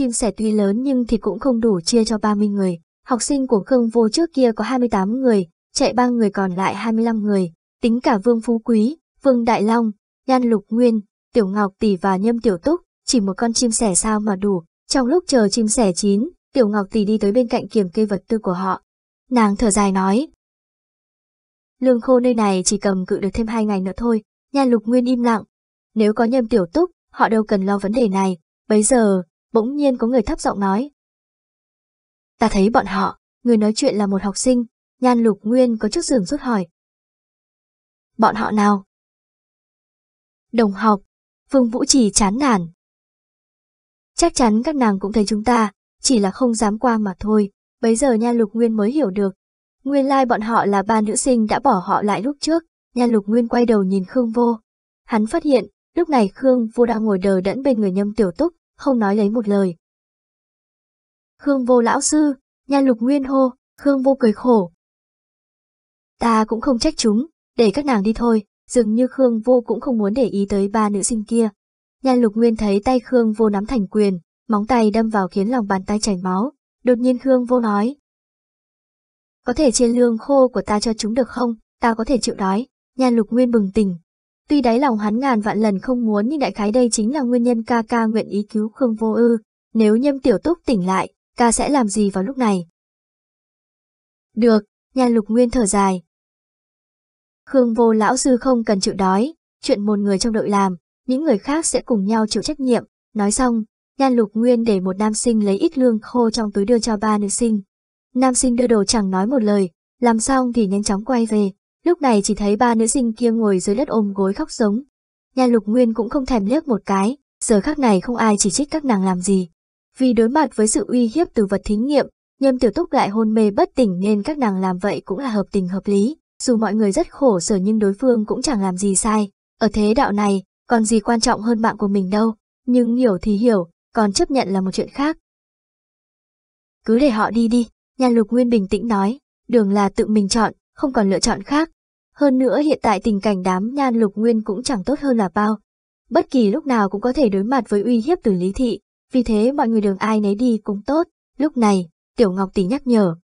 chim sẻ tuy lớn nhưng thì cũng không đủ chia cho 30 người. Học sinh của Khương Vô trước kia có 28 người, chạy ba người còn lại 25 người, tính cả Vương Phú Quý, Vương Đại Long, Nhan Lục Nguyên, Tiểu Ngọc Tỷ và Nhâm Tiểu Túc, chỉ một con chim sẻ sao mà đủ. Trong lúc chờ chim sẻ chín, Tiểu Ngọc Tỷ đi tới bên cạnh kiểm cây vật tư của họ. Nàng thở dài nói. Lương khô nơi này chỉ cầm cự được thêm hai ngày nữa thôi, Nhan Lục Nguyên im lặng. Nếu có Nhâm Tiểu Túc, họ đâu cần lo vấn đề này. Bấy giờ, bỗng nhiên có người thấp giọng nói. Ta thấy bọn họ, người nói chuyện là một học sinh, nhan lục nguyên có chút giường rút hỏi. Bọn họ nào? Đồng học, Phương Vũ Trì chán nản. Chắc chắn các nàng cũng thấy chúng ta, chỉ là không dám qua mà thôi, bấy giờ nhan lục nguyên mới hiểu được. Nguyên lai like bọn họ là ba nữ sinh đã bỏ họ lại lúc trước, nhan lục nguyên quay đầu nhìn Khương Vô. Hắn phát hiện, lúc này Khương Vô đang ngồi đờ đẫn bên người nhâm tiểu túc, không nói lấy một lời. Khương vô lão sư, nha lục nguyên hô, Khương vô cười khổ. Ta cũng không trách chúng, để các nàng đi thôi, dường như Khương vô cũng không muốn để ý tới ba nữ sinh kia. Nha lục nguyên thấy tay Khương vô nắm thành quyền, móng tay đâm vào khiến lòng bàn tay chảy máu, đột nhiên Khương vô nói. Có thể chia lương khô của ta cho chúng được không, ta có thể chịu đói, nha lục nguyên bừng tỉnh, Tuy đáy lòng hắn ngàn vạn lần không muốn nhưng đại khái đây chính là nguyên nhân ca ca nguyện ý cứu Khương Vô Ư. Nếu nhâm tiểu túc tỉnh lại, ca sẽ làm gì vào lúc này? Được, nhà lục nguyên thở dài. Khương Vô lão sư không cần chịu đói, chuyện một người trong đội làm, những người khác sẽ cùng nhau chịu trách nhiệm. Nói xong, Nhan Lục Nguyên để một nam sinh lấy ít lương khô trong túi đưa cho ba nữ sinh. Nam sinh đưa đồ chẳng nói một lời, làm xong thì nhanh chóng quay về, Lúc này chỉ thấy ba nữ sinh kia ngồi dưới đất ôm gối khóc sống. Nhà lục nguyên cũng không thèm liếc một cái, giờ khác này không ai chỉ trích các nàng làm gì. Vì đối mặt với sự uy hiếp từ vật thí nghiệm, nhâm tiểu túc lại hôn mê bất tỉnh nên các nàng làm vậy cũng là hợp tình hợp lý. Dù mọi người rất khổ sở nhưng đối phương cũng chẳng làm gì sai. Ở thế đạo này, còn gì quan trọng hơn mạng của mình đâu. Nhưng hiểu thì hiểu, còn chấp nhận là một chuyện khác. Cứ để họ đi đi, nhà lục nguyên bình tĩnh nói, đường là tự mình chọn, không còn lựa chọn khác. Hơn nữa hiện tại tình cảnh đám nhan lục nguyên cũng chẳng tốt hơn là bao. Bất kỳ lúc nào cũng có thể đối mặt với uy hiếp từ lý thị, vì thế mọi người đường ai nấy đi cũng tốt, lúc này, Tiểu Ngọc Tỷ nhắc nhở.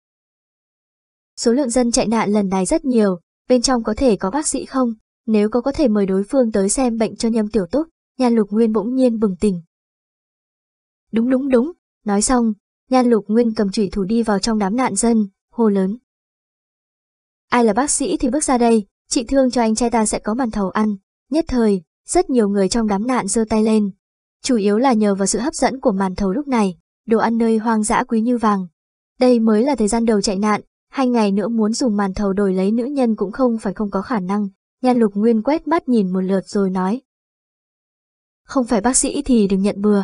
Số lượng dân chạy nạn lần này rất nhiều, bên trong có thể có bác sĩ không, nếu có có thể mời đối phương tới xem bệnh cho nhâm tiểu túc, nhan lục nguyên bỗng nhiên bừng tỉnh. Đúng đúng đúng, nói xong, nhan lục nguyên cầm chủy thủ đi vào trong đám nạn dân, hô lớn. Ai là bác sĩ thì bước ra đây, chị thương cho anh trai ta sẽ có màn thầu ăn. Nhất thời, rất nhiều người trong đám nạn giơ tay lên. Chủ yếu là nhờ vào sự hấp dẫn của màn thầu lúc này, đồ ăn nơi hoang dã quý như vàng. Đây mới là thời gian đầu chạy nạn, hai ngày nữa muốn dùng màn thầu đổi lấy nữ nhân cũng không phải không có khả năng. Nhan lục nguyên quét mắt nhìn một lượt rồi nói. Không phải bác sĩ thì đừng nhận bừa.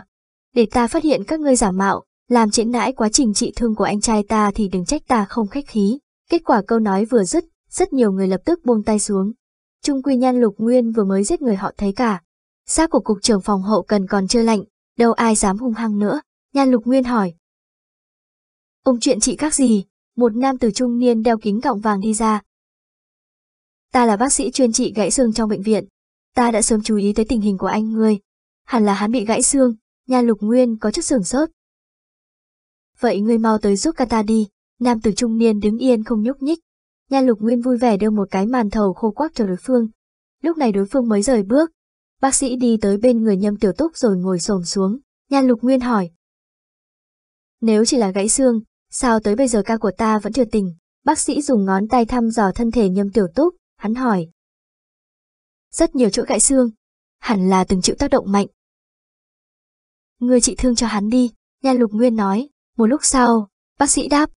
Để ta phát hiện các ngươi giả mạo, làm trễ nãi quá trình trị thương của anh trai ta thì đừng trách ta không khách khí. Kết quả câu nói vừa dứt, rất nhiều người lập tức buông tay xuống. Trung quy nhan lục nguyên vừa mới giết người họ thấy cả. Xác của cục trưởng phòng hậu cần còn chưa lạnh, đâu ai dám hung hăng nữa, nhan lục nguyên hỏi. Ông chuyện chị các gì? Một nam từ trung niên đeo kính gọng vàng đi ra. Ta là bác sĩ chuyên trị gãy xương trong bệnh viện. Ta đã sớm chú ý tới tình hình của anh ngươi. Hẳn là hắn bị gãy xương, nhan lục nguyên có chút sửng sốt. Vậy ngươi mau tới giúp ta đi, Nam tử trung niên đứng yên không nhúc nhích. Nha Lục Nguyên vui vẻ đưa một cái màn thầu khô quắc cho đối phương. Lúc này đối phương mới rời bước. Bác sĩ đi tới bên người Nhâm Tiểu Túc rồi ngồi sồn xuống. Nha Lục Nguyên hỏi. Nếu chỉ là gãy xương, sao tới bây giờ ca của ta vẫn chưa tỉnh? Bác sĩ dùng ngón tay thăm dò thân thể Nhâm Tiểu Túc, hắn hỏi. Rất nhiều chỗ gãy xương, hẳn là từng chịu tác động mạnh. Người trị thương cho hắn đi, Nha Lục Nguyên nói. Một lúc sau, bác sĩ đáp,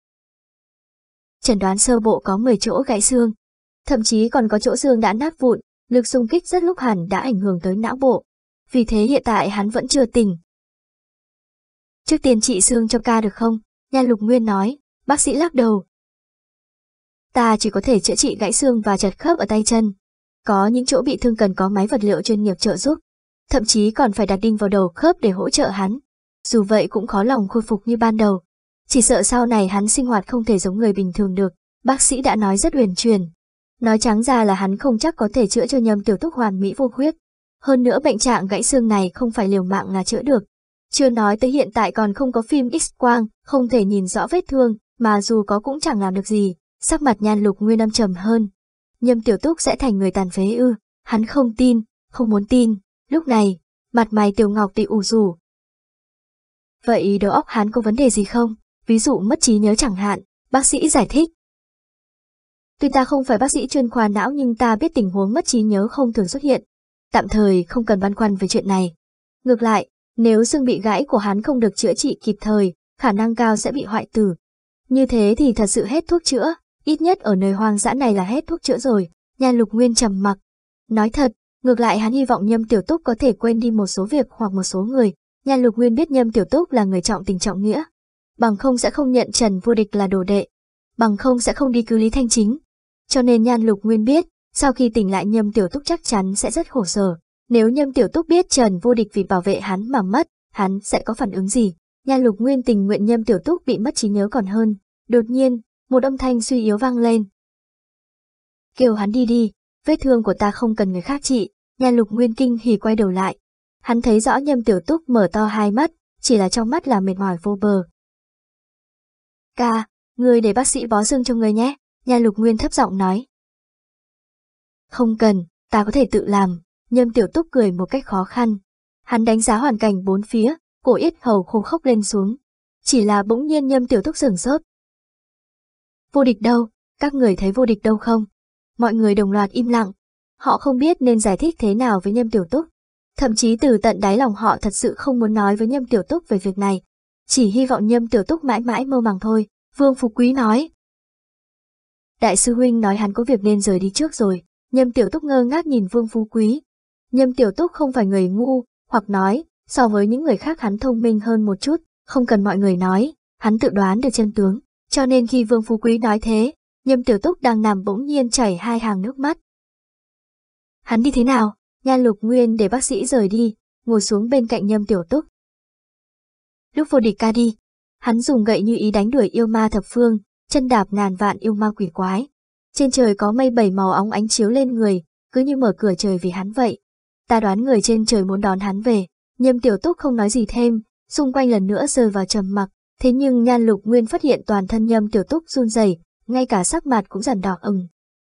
chẩn đoán sơ bộ có 10 chỗ gãy xương, thậm chí còn có chỗ xương đã nát vụn, lực xung kích rất lúc hẳn đã ảnh hưởng tới não bộ. Vì thế hiện tại hắn vẫn chưa tỉnh. Trước tiên trị xương cho ca được không? Nha Lục Nguyên nói, bác sĩ lắc đầu. Ta chỉ có thể chữa trị gãy xương và chật khớp ở tay chân. Có những chỗ bị thương cần có máy vật liệu chuyên nghiệp trợ giúp, thậm chí còn phải đặt đinh vào đầu khớp để hỗ trợ hắn. Dù vậy cũng khó lòng khôi phục như ban đầu. Chỉ sợ sau này hắn sinh hoạt không thể giống người bình thường được, bác sĩ đã nói rất huyền truyền. Nói trắng ra là hắn không chắc có thể chữa cho nhầm tiểu túc hoàn mỹ vô khuyết. Hơn nữa bệnh trạng gãy xương này không phải liều mạng là chữa được. Chưa nói tới hiện tại còn không có phim X-quang, không thể nhìn rõ vết thương, mà dù có cũng chẳng làm được gì, sắc mặt nhan lục nguyên âm trầm hơn. Nhâm tiểu túc sẽ thành người tàn phế ư, hắn không tin, không muốn tin, lúc này, mặt mày tiểu ngọc tị ủ rủ. Vậy đầu óc hắn có vấn đề gì không? ví dụ mất trí nhớ chẳng hạn, bác sĩ giải thích. Tuy ta không phải bác sĩ chuyên khoa não nhưng ta biết tình huống mất trí nhớ không thường xuất hiện. Tạm thời không cần băn khoăn về chuyện này. Ngược lại, nếu xương bị gãy của hắn không được chữa trị kịp thời, khả năng cao sẽ bị hoại tử. Như thế thì thật sự hết thuốc chữa, ít nhất ở nơi hoang dã này là hết thuốc chữa rồi, nhà lục nguyên trầm mặc. Nói thật, ngược lại hắn hy vọng nhâm tiểu túc có thể quên đi một số việc hoặc một số người. Nhà lục nguyên biết nhâm tiểu túc là người trọng tình trọng nghĩa, bằng không sẽ không nhận Trần Vô Địch là đồ đệ, bằng không sẽ không đi cứu Lý Thanh Chính. Cho nên Nhan Lục Nguyên biết, sau khi tỉnh lại Nhâm Tiểu Túc chắc chắn sẽ rất khổ sở. Nếu Nhâm Tiểu Túc biết Trần Vô Địch vì bảo vệ hắn mà mất, hắn sẽ có phản ứng gì? Nhan Lục Nguyên tình nguyện Nhâm Tiểu Túc bị mất trí nhớ còn hơn. Đột nhiên, một âm thanh suy yếu vang lên. Kêu hắn đi đi, vết thương của ta không cần người khác trị. Nhan Lục Nguyên kinh hỉ quay đầu lại. Hắn thấy rõ Nhâm Tiểu Túc mở to hai mắt, chỉ là trong mắt là mệt mỏi vô bờ, Ca, người để bác sĩ bó xương cho người nhé, nhà lục nguyên thấp giọng nói. Không cần, ta có thể tự làm, nhâm tiểu túc cười một cách khó khăn. Hắn đánh giá hoàn cảnh bốn phía, cổ ít hầu khô khốc lên xuống. Chỉ là bỗng nhiên nhâm tiểu túc sửng sốt. Vô địch đâu, các người thấy vô địch đâu không? Mọi người đồng loạt im lặng. Họ không biết nên giải thích thế nào với nhâm tiểu túc. Thậm chí từ tận đáy lòng họ thật sự không muốn nói với nhâm tiểu túc về việc này, chỉ hy vọng nhâm tiểu túc mãi mãi mơ màng thôi, Vương Phục Quý nói. Đại sư Huynh nói hắn có việc nên rời đi trước rồi, nhâm tiểu túc ngơ ngác nhìn Vương Phú Quý. Nhâm tiểu túc không phải người ngu, hoặc nói, so với những người khác hắn thông minh hơn một chút, không cần mọi người nói, hắn tự đoán được chân tướng, cho nên khi Vương Phú Quý nói thế, nhâm tiểu túc đang nằm bỗng nhiên chảy hai hàng nước mắt. Hắn đi thế nào? Nhan lục nguyên để bác sĩ rời đi, ngồi xuống bên cạnh nhâm tiểu túc, Lúc vô địch ca đi, hắn dùng gậy như ý đánh đuổi yêu ma thập phương, chân đạp ngàn vạn yêu ma quỷ quái. Trên trời có mây bảy màu óng ánh chiếu lên người, cứ như mở cửa trời vì hắn vậy. Ta đoán người trên trời muốn đón hắn về, nhâm tiểu túc không nói gì thêm, xung quanh lần nữa rơi vào trầm mặc, thế nhưng nhan lục nguyên phát hiện toàn thân nhâm tiểu túc run rẩy, ngay cả sắc mặt cũng dần đỏ ửng.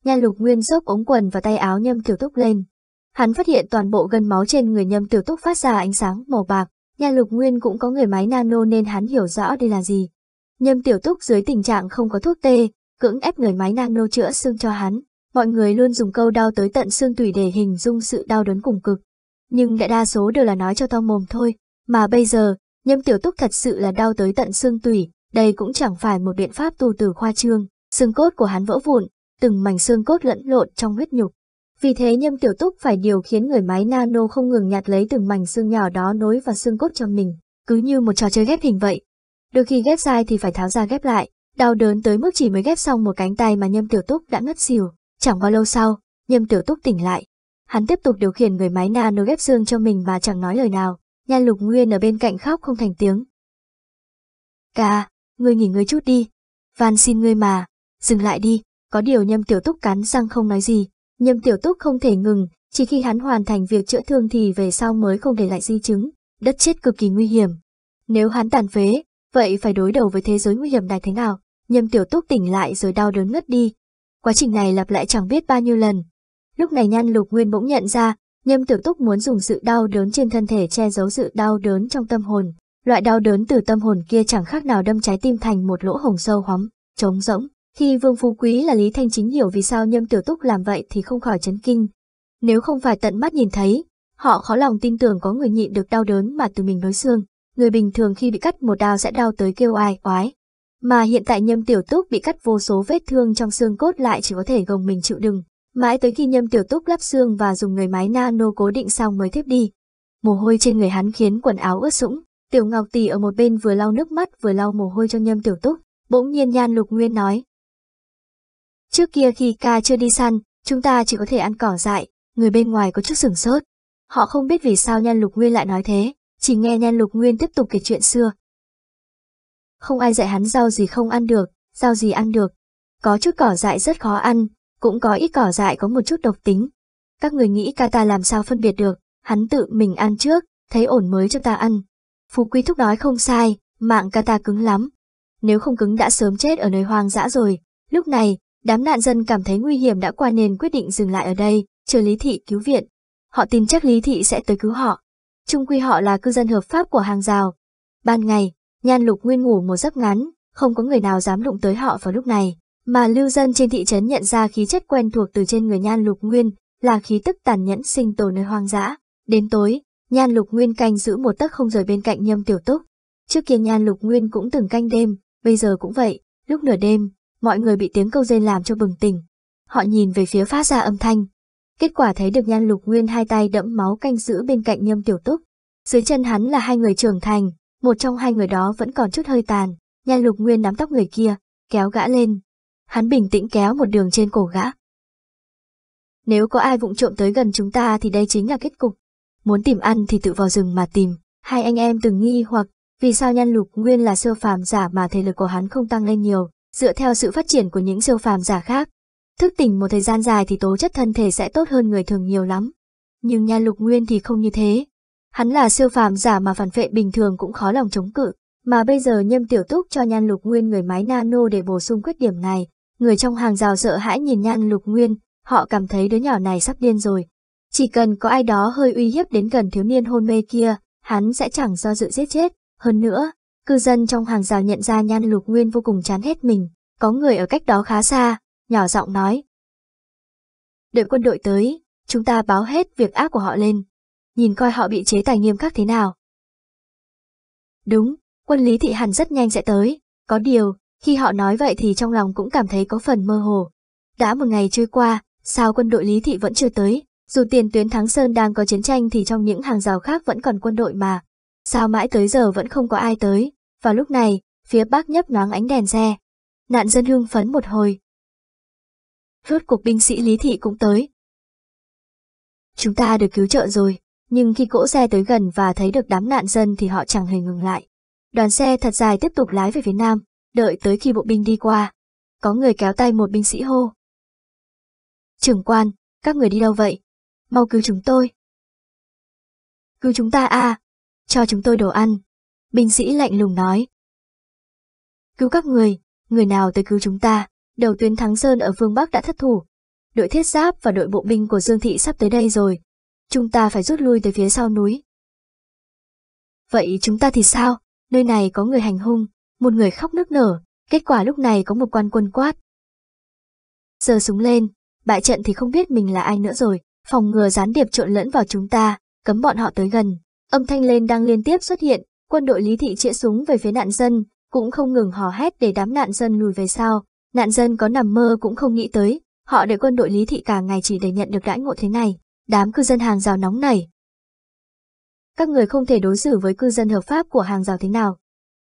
Nhan lục nguyên xốc ống quần và tay áo nhâm tiểu túc lên. Hắn phát hiện toàn bộ gân máu trên người nhâm tiểu túc phát ra ánh sáng màu bạc, Nhà Lục Nguyên cũng có người máy nano nên hắn hiểu rõ đây là gì. Nhâm Tiểu Túc dưới tình trạng không có thuốc tê, cưỡng ép người máy nano chữa xương cho hắn. Mọi người luôn dùng câu đau tới tận xương tủy để hình dung sự đau đớn cùng cực. Nhưng đại đa số đều là nói cho to mồm thôi, mà bây giờ, Nhâm Tiểu Túc thật sự là đau tới tận xương tủy, đây cũng chẳng phải một biện pháp tu từ khoa trương. Xương cốt của hắn vỡ vụn, từng mảnh xương cốt lẫn lộn trong huyết nhục. Vì thế Nhâm Tiểu Túc phải điều khiến người máy nano không ngừng nhặt lấy từng mảnh xương nhỏ đó nối vào xương cốt cho mình, cứ như một trò chơi ghép hình vậy. Đôi khi ghép sai thì phải tháo ra ghép lại, đau đớn tới mức chỉ mới ghép xong một cánh tay mà Nhâm Tiểu Túc đã ngất xỉu. Chẳng bao lâu sau, Nhâm Tiểu Túc tỉnh lại. Hắn tiếp tục điều khiển người máy nano ghép xương cho mình mà chẳng nói lời nào. nha Lục Nguyên ở bên cạnh khóc không thành tiếng. Ca, ngươi nghỉ ngơi chút đi. Van xin ngươi mà, dừng lại đi, có điều Nhâm Tiểu Túc cắn răng không nói gì, Nhâm Tiểu Túc không thể ngừng, chỉ khi hắn hoàn thành việc chữa thương thì về sau mới không để lại di chứng, đất chết cực kỳ nguy hiểm. Nếu hắn tàn phế, vậy phải đối đầu với thế giới nguy hiểm này thế nào? Nhâm Tiểu Túc tỉnh lại rồi đau đớn ngất đi. Quá trình này lặp lại chẳng biết bao nhiêu lần. Lúc này Nhan Lục Nguyên bỗng nhận ra, Nhâm Tiểu Túc muốn dùng sự đau đớn trên thân thể che giấu sự đau đớn trong tâm hồn. Loại đau đớn từ tâm hồn kia chẳng khác nào đâm trái tim thành một lỗ hồng sâu hóm, trống rỗng. Khi Vương Phú Quý là Lý Thanh Chính hiểu vì sao Nhâm Tiểu Túc làm vậy thì không khỏi chấn kinh. Nếu không phải tận mắt nhìn thấy, họ khó lòng tin tưởng có người nhịn được đau đớn mà từ mình nói xương. Người bình thường khi bị cắt một đao sẽ đau tới kêu ai, oái. Mà hiện tại Nhâm Tiểu Túc bị cắt vô số vết thương trong xương cốt lại chỉ có thể gồng mình chịu đựng. Mãi tới khi Nhâm Tiểu Túc lắp xương và dùng người máy nano cố định xong mới tiếp đi. Mồ hôi trên người hắn khiến quần áo ướt sũng. Tiểu Ngọc Tỷ ở một bên vừa lau nước mắt vừa lau mồ hôi cho Nhâm Tiểu Túc. Bỗng nhiên Nhan Lục Nguyên nói, Trước kia khi ca chưa đi săn, chúng ta chỉ có thể ăn cỏ dại, người bên ngoài có chút sửng sốt. Họ không biết vì sao Nhan Lục Nguyên lại nói thế, chỉ nghe Nhan Lục Nguyên tiếp tục kể chuyện xưa. Không ai dạy hắn rau gì không ăn được, rau gì ăn được. Có chút cỏ dại rất khó ăn, cũng có ít cỏ dại có một chút độc tính. Các người nghĩ ca ta làm sao phân biệt được, hắn tự mình ăn trước, thấy ổn mới cho ta ăn. Phú Quý Thúc nói không sai, mạng ca ta cứng lắm. Nếu không cứng đã sớm chết ở nơi hoang dã rồi, lúc này Đám nạn dân cảm thấy nguy hiểm đã qua nên quyết định dừng lại ở đây, chờ Lý Thị cứu viện. Họ tin chắc Lý Thị sẽ tới cứu họ. Trung quy họ là cư dân hợp pháp của hàng rào. Ban ngày, Nhan Lục Nguyên ngủ một giấc ngắn, không có người nào dám đụng tới họ vào lúc này. Mà lưu dân trên thị trấn nhận ra khí chất quen thuộc từ trên người Nhan Lục Nguyên là khí tức tàn nhẫn sinh tồn nơi hoang dã. Đến tối, Nhan Lục Nguyên canh giữ một tấc không rời bên cạnh Nhâm Tiểu Túc. Trước kia Nhan Lục Nguyên cũng từng canh đêm, bây giờ cũng vậy, lúc nửa đêm, mọi người bị tiếng câu rên làm cho bừng tỉnh. Họ nhìn về phía phát ra âm thanh. Kết quả thấy được nhan lục nguyên hai tay đẫm máu canh giữ bên cạnh nhâm tiểu túc. Dưới chân hắn là hai người trưởng thành, một trong hai người đó vẫn còn chút hơi tàn. Nhan lục nguyên nắm tóc người kia, kéo gã lên. Hắn bình tĩnh kéo một đường trên cổ gã. Nếu có ai vụng trộm tới gần chúng ta thì đây chính là kết cục. Muốn tìm ăn thì tự vào rừng mà tìm. Hai anh em từng nghi hoặc vì sao nhan lục nguyên là sơ phàm giả mà thể lực của hắn không tăng lên nhiều, Dựa theo sự phát triển của những siêu phàm giả khác, thức tỉnh một thời gian dài thì tố chất thân thể sẽ tốt hơn người thường nhiều lắm. Nhưng nha lục nguyên thì không như thế. Hắn là siêu phàm giả mà phản vệ bình thường cũng khó lòng chống cự, mà bây giờ nhâm tiểu túc cho nhan lục nguyên người máy nano để bổ sung khuyết điểm này. Người trong hàng rào sợ hãi nhìn nhan lục nguyên, họ cảm thấy đứa nhỏ này sắp điên rồi. Chỉ cần có ai đó hơi uy hiếp đến gần thiếu niên hôn mê kia, hắn sẽ chẳng do dự giết chết. Hơn nữa, Cư dân trong hàng rào nhận ra nhan lục nguyên vô cùng chán hết mình, có người ở cách đó khá xa, nhỏ giọng nói. Đợi quân đội tới, chúng ta báo hết việc ác của họ lên, nhìn coi họ bị chế tài nghiêm khắc thế nào. Đúng, quân Lý Thị Hàn rất nhanh sẽ tới, có điều, khi họ nói vậy thì trong lòng cũng cảm thấy có phần mơ hồ. Đã một ngày trôi qua, sao quân đội Lý Thị vẫn chưa tới, dù tiền tuyến Thắng Sơn đang có chiến tranh thì trong những hàng rào khác vẫn còn quân đội mà. Sao mãi tới giờ vẫn không có ai tới, vào lúc này, phía bắc nhấp nhoáng ánh đèn xe. Nạn dân hưng phấn một hồi. Rốt cuộc binh sĩ Lý Thị cũng tới. Chúng ta được cứu trợ rồi, nhưng khi cỗ xe tới gần và thấy được đám nạn dân thì họ chẳng hề ngừng lại. Đoàn xe thật dài tiếp tục lái về phía nam, đợi tới khi bộ binh đi qua. Có người kéo tay một binh sĩ hô. Trưởng quan, các người đi đâu vậy? Mau cứu chúng tôi. Cứu chúng ta à, cho chúng tôi đồ ăn. Binh sĩ lạnh lùng nói. Cứu các người, người nào tới cứu chúng ta, đầu tuyến Thắng Sơn ở phương Bắc đã thất thủ. Đội thiết giáp và đội bộ binh của Dương Thị sắp tới đây rồi. Chúng ta phải rút lui tới phía sau núi. Vậy chúng ta thì sao? Nơi này có người hành hung, một người khóc nức nở, kết quả lúc này có một quan quân quát. Giờ súng lên, bại trận thì không biết mình là ai nữa rồi, phòng ngừa gián điệp trộn lẫn vào chúng ta, cấm bọn họ tới gần. Âm thanh lên đang liên tiếp xuất hiện, quân đội Lý Thị chĩa súng về phía nạn dân, cũng không ngừng hò hét để đám nạn dân lùi về sau. Nạn dân có nằm mơ cũng không nghĩ tới, họ để quân đội Lý Thị cả ngày chỉ để nhận được đãi ngộ thế này, đám cư dân hàng rào nóng này. Các người không thể đối xử với cư dân hợp pháp của hàng rào thế nào.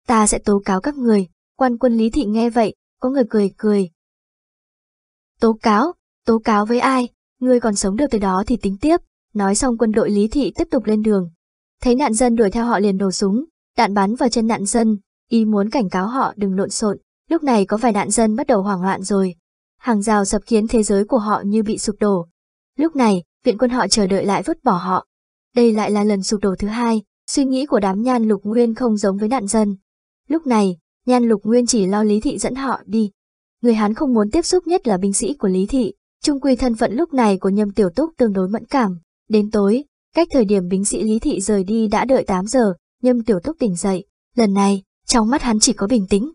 Ta sẽ tố cáo các người, quan quân Lý Thị nghe vậy, có người cười cười. Tố cáo, tố cáo với ai, ngươi còn sống được từ đó thì tính tiếp, nói xong quân đội Lý Thị tiếp tục lên đường, Thấy nạn dân đuổi theo họ liền nổ súng, đạn bắn vào chân nạn dân, ý muốn cảnh cáo họ đừng lộn xộn. Lúc này có vài nạn dân bắt đầu hoảng loạn rồi. Hàng rào sập khiến thế giới của họ như bị sụp đổ. Lúc này, viện quân họ chờ đợi lại vứt bỏ họ. Đây lại là lần sụp đổ thứ hai, suy nghĩ của đám nhan lục nguyên không giống với nạn dân. Lúc này, nhan lục nguyên chỉ lo Lý Thị dẫn họ đi. Người hắn không muốn tiếp xúc nhất là binh sĩ của Lý Thị, trung quy thân phận lúc này của nhâm tiểu túc tương đối mẫn cảm. Đến tối, Cách thời điểm bính sĩ Lý Thị rời đi đã đợi 8 giờ, Nhâm Tiểu Túc tỉnh dậy, lần này, trong mắt hắn chỉ có bình tĩnh.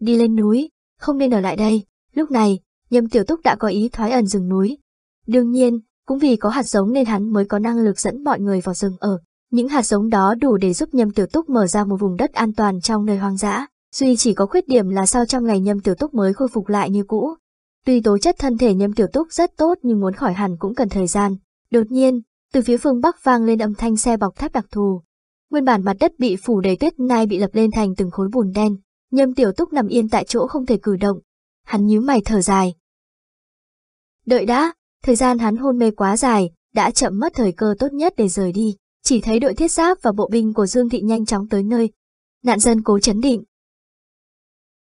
Đi lên núi, không nên ở lại đây, lúc này, Nhâm Tiểu Túc đã có ý thoái ẩn rừng núi. Đương nhiên, cũng vì có hạt giống nên hắn mới có năng lực dẫn mọi người vào rừng ở. Những hạt giống đó đủ để giúp Nhâm Tiểu Túc mở ra một vùng đất an toàn trong nơi hoang dã. Duy chỉ có khuyết điểm là sau trong ngày Nhâm Tiểu Túc mới khôi phục lại như cũ. Tuy tố chất thân thể Nhâm Tiểu Túc rất tốt nhưng muốn khỏi hẳn cũng cần thời gian, Đột nhiên, từ phía phương Bắc vang lên âm thanh xe bọc thép đặc thù. Nguyên bản mặt đất bị phủ đầy tuyết nay bị lập lên thành từng khối bùn đen, nhâm tiểu túc nằm yên tại chỗ không thể cử động. Hắn nhíu mày thở dài. Đợi đã, thời gian hắn hôn mê quá dài, đã chậm mất thời cơ tốt nhất để rời đi, chỉ thấy đội thiết giáp và bộ binh của Dương Thị nhanh chóng tới nơi. Nạn dân cố chấn định.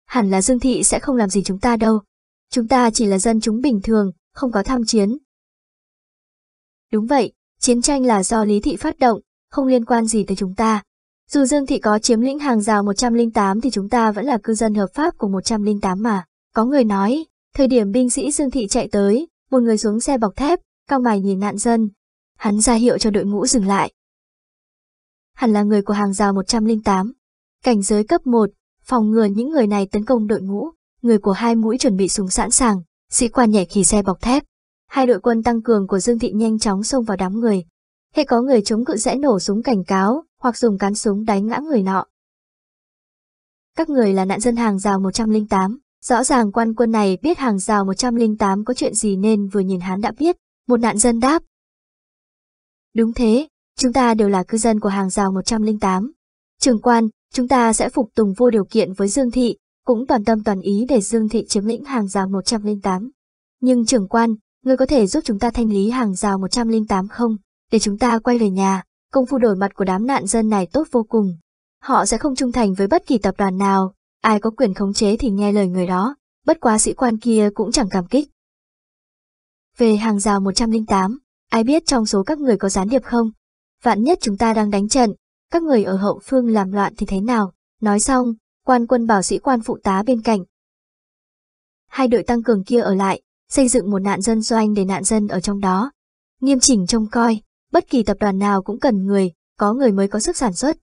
Hẳn là Dương Thị sẽ không làm gì chúng ta đâu. Chúng ta chỉ là dân chúng bình thường, không có tham chiến, Đúng vậy, chiến tranh là do Lý Thị phát động, không liên quan gì tới chúng ta. Dù Dương Thị có chiếm lĩnh hàng rào 108 thì chúng ta vẫn là cư dân hợp pháp của 108 mà. Có người nói, thời điểm binh sĩ Dương Thị chạy tới, một người xuống xe bọc thép, cao mày nhìn nạn dân. Hắn ra hiệu cho đội ngũ dừng lại. hắn là người của hàng rào 108. Cảnh giới cấp 1, phòng ngừa những người này tấn công đội ngũ, người của hai mũi chuẩn bị súng sẵn sàng, sĩ quan nhảy khi xe bọc thép. Hai đội quân tăng cường của Dương Thị nhanh chóng xông vào đám người. Hệ có người chống cự sẽ nổ súng cảnh cáo, hoặc dùng cán súng đánh ngã người nọ. Các người là nạn dân hàng rào 108, rõ ràng quan quân này biết hàng rào 108 có chuyện gì nên vừa nhìn hắn đã biết, một nạn dân đáp. Đúng thế, chúng ta đều là cư dân của hàng rào 108. Trường quan, chúng ta sẽ phục tùng vô điều kiện với Dương Thị, cũng toàn tâm toàn ý để Dương Thị chiếm lĩnh hàng rào 108. Nhưng trưởng quan, Ngươi có thể giúp chúng ta thanh lý hàng rào 108 không, để chúng ta quay về nhà, công phu đổi mặt của đám nạn dân này tốt vô cùng. Họ sẽ không trung thành với bất kỳ tập đoàn nào, ai có quyền khống chế thì nghe lời người đó, bất quá sĩ quan kia cũng chẳng cảm kích. Về hàng rào 108, ai biết trong số các người có gián điệp không? Vạn nhất chúng ta đang đánh trận, các người ở hậu phương làm loạn thì thế nào? Nói xong, quan quân bảo sĩ quan phụ tá bên cạnh. Hai đội tăng cường kia ở lại, xây dựng một nạn dân doanh để nạn dân ở trong đó. Nghiêm chỉnh trông coi, bất kỳ tập đoàn nào cũng cần người, có người mới có sức sản xuất.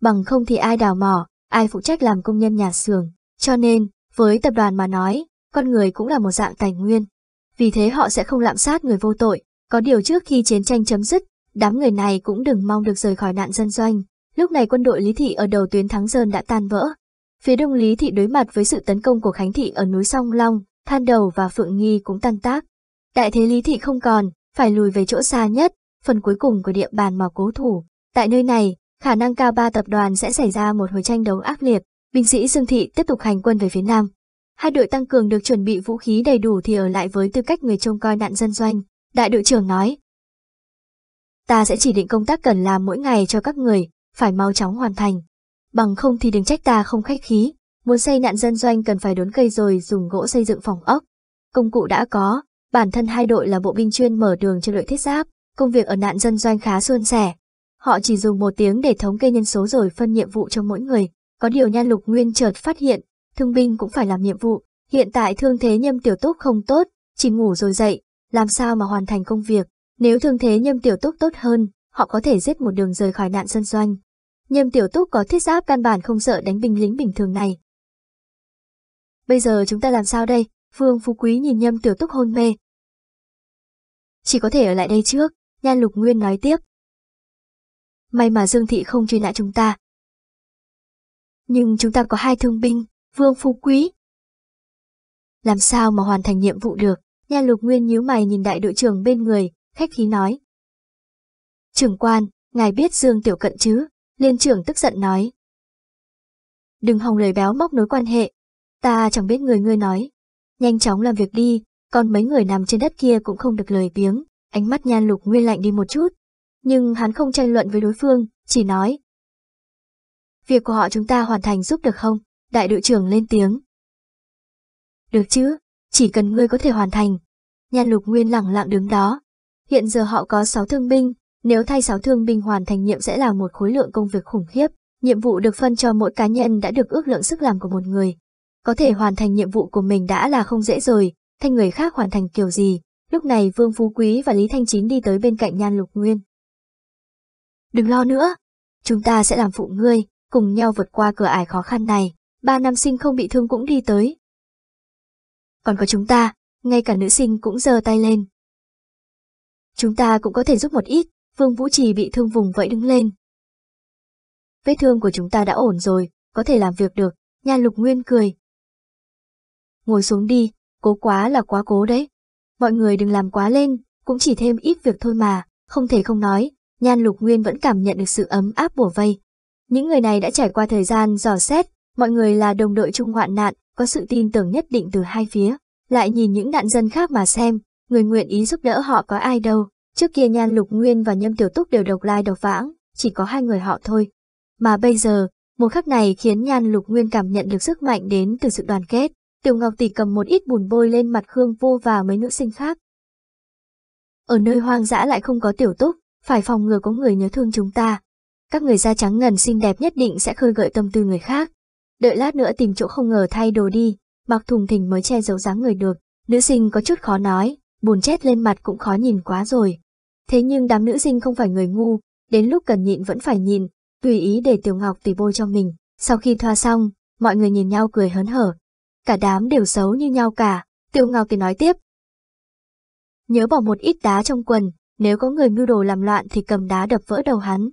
Bằng không thì ai đào mỏ, ai phụ trách làm công nhân nhà xưởng. Cho nên, với tập đoàn mà nói, con người cũng là một dạng tài nguyên. Vì thế họ sẽ không lạm sát người vô tội, có điều trước khi chiến tranh chấm dứt, đám người này cũng đừng mong được rời khỏi nạn dân doanh. Lúc này quân đội Lý Thị ở đầu tuyến Thắng Sơn đã tan vỡ. Phía đông Lý Thị đối mặt với sự tấn công của Khánh Thị ở núi Song Long, Than đầu và Phượng Nghi cũng tan tác. Đại thế Lý Thị không còn, phải lùi về chỗ xa nhất, phần cuối cùng của địa bàn mà cố thủ. Tại nơi này, khả năng cao ba tập đoàn sẽ xảy ra một hồi tranh đấu ác liệt. Binh sĩ Dương Thị tiếp tục hành quân về phía Nam. Hai đội tăng cường được chuẩn bị vũ khí đầy đủ thì ở lại với tư cách người trông coi nạn dân doanh. Đại đội trưởng nói. Ta sẽ chỉ định công tác cần làm mỗi ngày cho các người, phải mau chóng hoàn thành. Bằng không thì đừng trách ta không khách khí. Muốn xây nạn dân doanh cần phải đốn cây rồi dùng gỗ xây dựng phòng ốc. Công cụ đã có, bản thân hai đội là bộ binh chuyên mở đường cho đội thiết giáp, công việc ở nạn dân doanh khá suôn sẻ. Họ chỉ dùng một tiếng để thống kê nhân số rồi phân nhiệm vụ cho mỗi người. Có điều nhan lục nguyên chợt phát hiện, thương binh cũng phải làm nhiệm vụ. Hiện tại thương thế nhâm tiểu túc không tốt, chỉ ngủ rồi dậy, làm sao mà hoàn thành công việc. Nếu thương thế nhâm tiểu túc tốt hơn, họ có thể giết một đường rời khỏi nạn dân doanh. Nhâm tiểu túc có thiết giáp căn bản không sợ đánh binh lính bình thường này. Bây giờ chúng ta làm sao đây? Phương Phú Quý nhìn Nhâm Tiểu Túc hôn mê. Chỉ có thể ở lại đây trước, Nhan Lục Nguyên nói tiếp. May mà Dương Thị không truy nã chúng ta. Nhưng chúng ta có hai thương binh, Vương Phú Quý. Làm sao mà hoàn thành nhiệm vụ được? Nhan Lục Nguyên nhíu mày nhìn đại đội trưởng bên người, khách khí nói. Trưởng quan, ngài biết Dương Tiểu Cận chứ? Liên trưởng tức giận nói. Đừng hòng lời béo móc nối quan hệ, Ta chẳng biết người ngươi nói. Nhanh chóng làm việc đi, còn mấy người nằm trên đất kia cũng không được lời biếng, ánh mắt nhan lục nguyên lạnh đi một chút. Nhưng hắn không tranh luận với đối phương, chỉ nói. Việc của họ chúng ta hoàn thành giúp được không? Đại đội trưởng lên tiếng. Được chứ, chỉ cần ngươi có thể hoàn thành. Nhan lục nguyên lặng lặng đứng đó. Hiện giờ họ có 6 thương binh, nếu thay 6 thương binh hoàn thành nhiệm sẽ là một khối lượng công việc khủng khiếp. Nhiệm vụ được phân cho mỗi cá nhân đã được ước lượng sức làm của một người, có thể hoàn thành nhiệm vụ của mình đã là không dễ rồi, thanh người khác hoàn thành kiểu gì. Lúc này Vương Phú Quý và Lý Thanh Chín đi tới bên cạnh Nhan Lục Nguyên. Đừng lo nữa, chúng ta sẽ làm phụ ngươi, cùng nhau vượt qua cửa ải khó khăn này, ba nam sinh không bị thương cũng đi tới. Còn có chúng ta, ngay cả nữ sinh cũng giơ tay lên. Chúng ta cũng có thể giúp một ít, Vương Vũ Trì bị thương vùng vẫy đứng lên. Vết thương của chúng ta đã ổn rồi, có thể làm việc được, Nhan Lục Nguyên cười, ngồi xuống đi, cố quá là quá cố đấy. Mọi người đừng làm quá lên, cũng chỉ thêm ít việc thôi mà, không thể không nói, nhan lục nguyên vẫn cảm nhận được sự ấm áp bủa vây. Những người này đã trải qua thời gian dò xét, mọi người là đồng đội chung hoạn nạn, có sự tin tưởng nhất định từ hai phía. Lại nhìn những nạn dân khác mà xem, người nguyện ý giúp đỡ họ có ai đâu. Trước kia Nhan Lục Nguyên và Nhâm Tiểu Túc đều độc lai độc vãng, chỉ có hai người họ thôi. Mà bây giờ, một khắc này khiến Nhan Lục Nguyên cảm nhận được sức mạnh đến từ sự đoàn kết. Tiểu Ngọc Tỷ cầm một ít bùn bôi lên mặt Khương Vô và mấy nữ sinh khác. Ở nơi hoang dã lại không có tiểu túc, phải phòng ngừa có người nhớ thương chúng ta. Các người da trắng ngần xinh đẹp nhất định sẽ khơi gợi tâm tư người khác. Đợi lát nữa tìm chỗ không ngờ thay đồ đi, mặc thùng thình mới che giấu dáng người được. Nữ sinh có chút khó nói, bùn chết lên mặt cũng khó nhìn quá rồi. Thế nhưng đám nữ sinh không phải người ngu, đến lúc cần nhịn vẫn phải nhịn, tùy ý để Tiểu Ngọc Tỷ bôi cho mình. Sau khi thoa xong, mọi người nhìn nhau cười hớn hở, cả đám đều xấu như nhau cả, tiêu ngao thì nói tiếp. Nhớ bỏ một ít đá trong quần, nếu có người mưu đồ làm loạn thì cầm đá đập vỡ đầu hắn.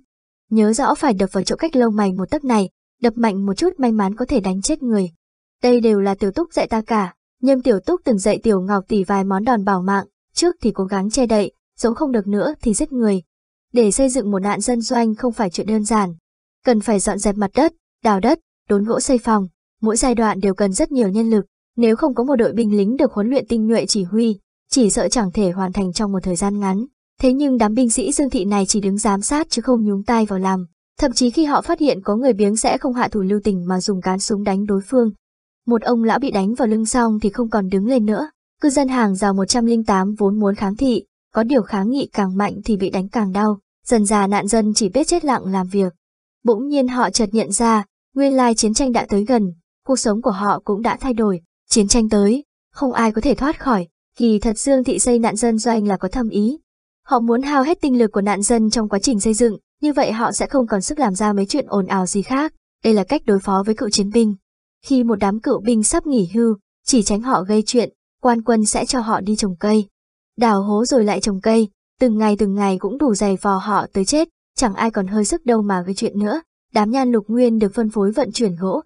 Nhớ rõ phải đập vào chỗ cách lâu mày một tấc này, đập mạnh một chút may mắn có thể đánh chết người. Đây đều là tiểu túc dạy ta cả, nhưng tiểu túc từng dạy tiểu ngọc tỉ vài món đòn bảo mạng, trước thì cố gắng che đậy, dẫu không được nữa thì giết người. Để xây dựng một nạn dân doanh không phải chuyện đơn giản, cần phải dọn dẹp mặt đất, đào đất, đốn gỗ xây phòng, mỗi giai đoạn đều cần rất nhiều nhân lực, nếu không có một đội binh lính được huấn luyện tinh nhuệ chỉ huy, chỉ sợ chẳng thể hoàn thành trong một thời gian ngắn. Thế nhưng đám binh sĩ Dương Thị này chỉ đứng giám sát chứ không nhúng tay vào làm, thậm chí khi họ phát hiện có người biếng sẽ không hạ thủ lưu tình mà dùng cán súng đánh đối phương. Một ông lão bị đánh vào lưng xong thì không còn đứng lên nữa, cư dân hàng rào 108 vốn muốn kháng thị, có điều kháng nghị càng mạnh thì bị đánh càng đau, dần già nạn dân chỉ biết chết lặng làm việc. Bỗng nhiên họ chợt nhận ra, nguyên lai chiến tranh đã tới gần, cuộc sống của họ cũng đã thay đổi, chiến tranh tới, không ai có thể thoát khỏi, kỳ thật Dương Thị xây nạn dân doanh là có thâm ý. Họ muốn hao hết tinh lực của nạn dân trong quá trình xây dựng, như vậy họ sẽ không còn sức làm ra mấy chuyện ồn ào gì khác. Đây là cách đối phó với cựu chiến binh. Khi một đám cựu binh sắp nghỉ hưu, chỉ tránh họ gây chuyện, quan quân sẽ cho họ đi trồng cây. Đào hố rồi lại trồng cây, từng ngày từng ngày cũng đủ dày vò họ tới chết, chẳng ai còn hơi sức đâu mà gây chuyện nữa. Đám nhan lục nguyên được phân phối vận chuyển gỗ,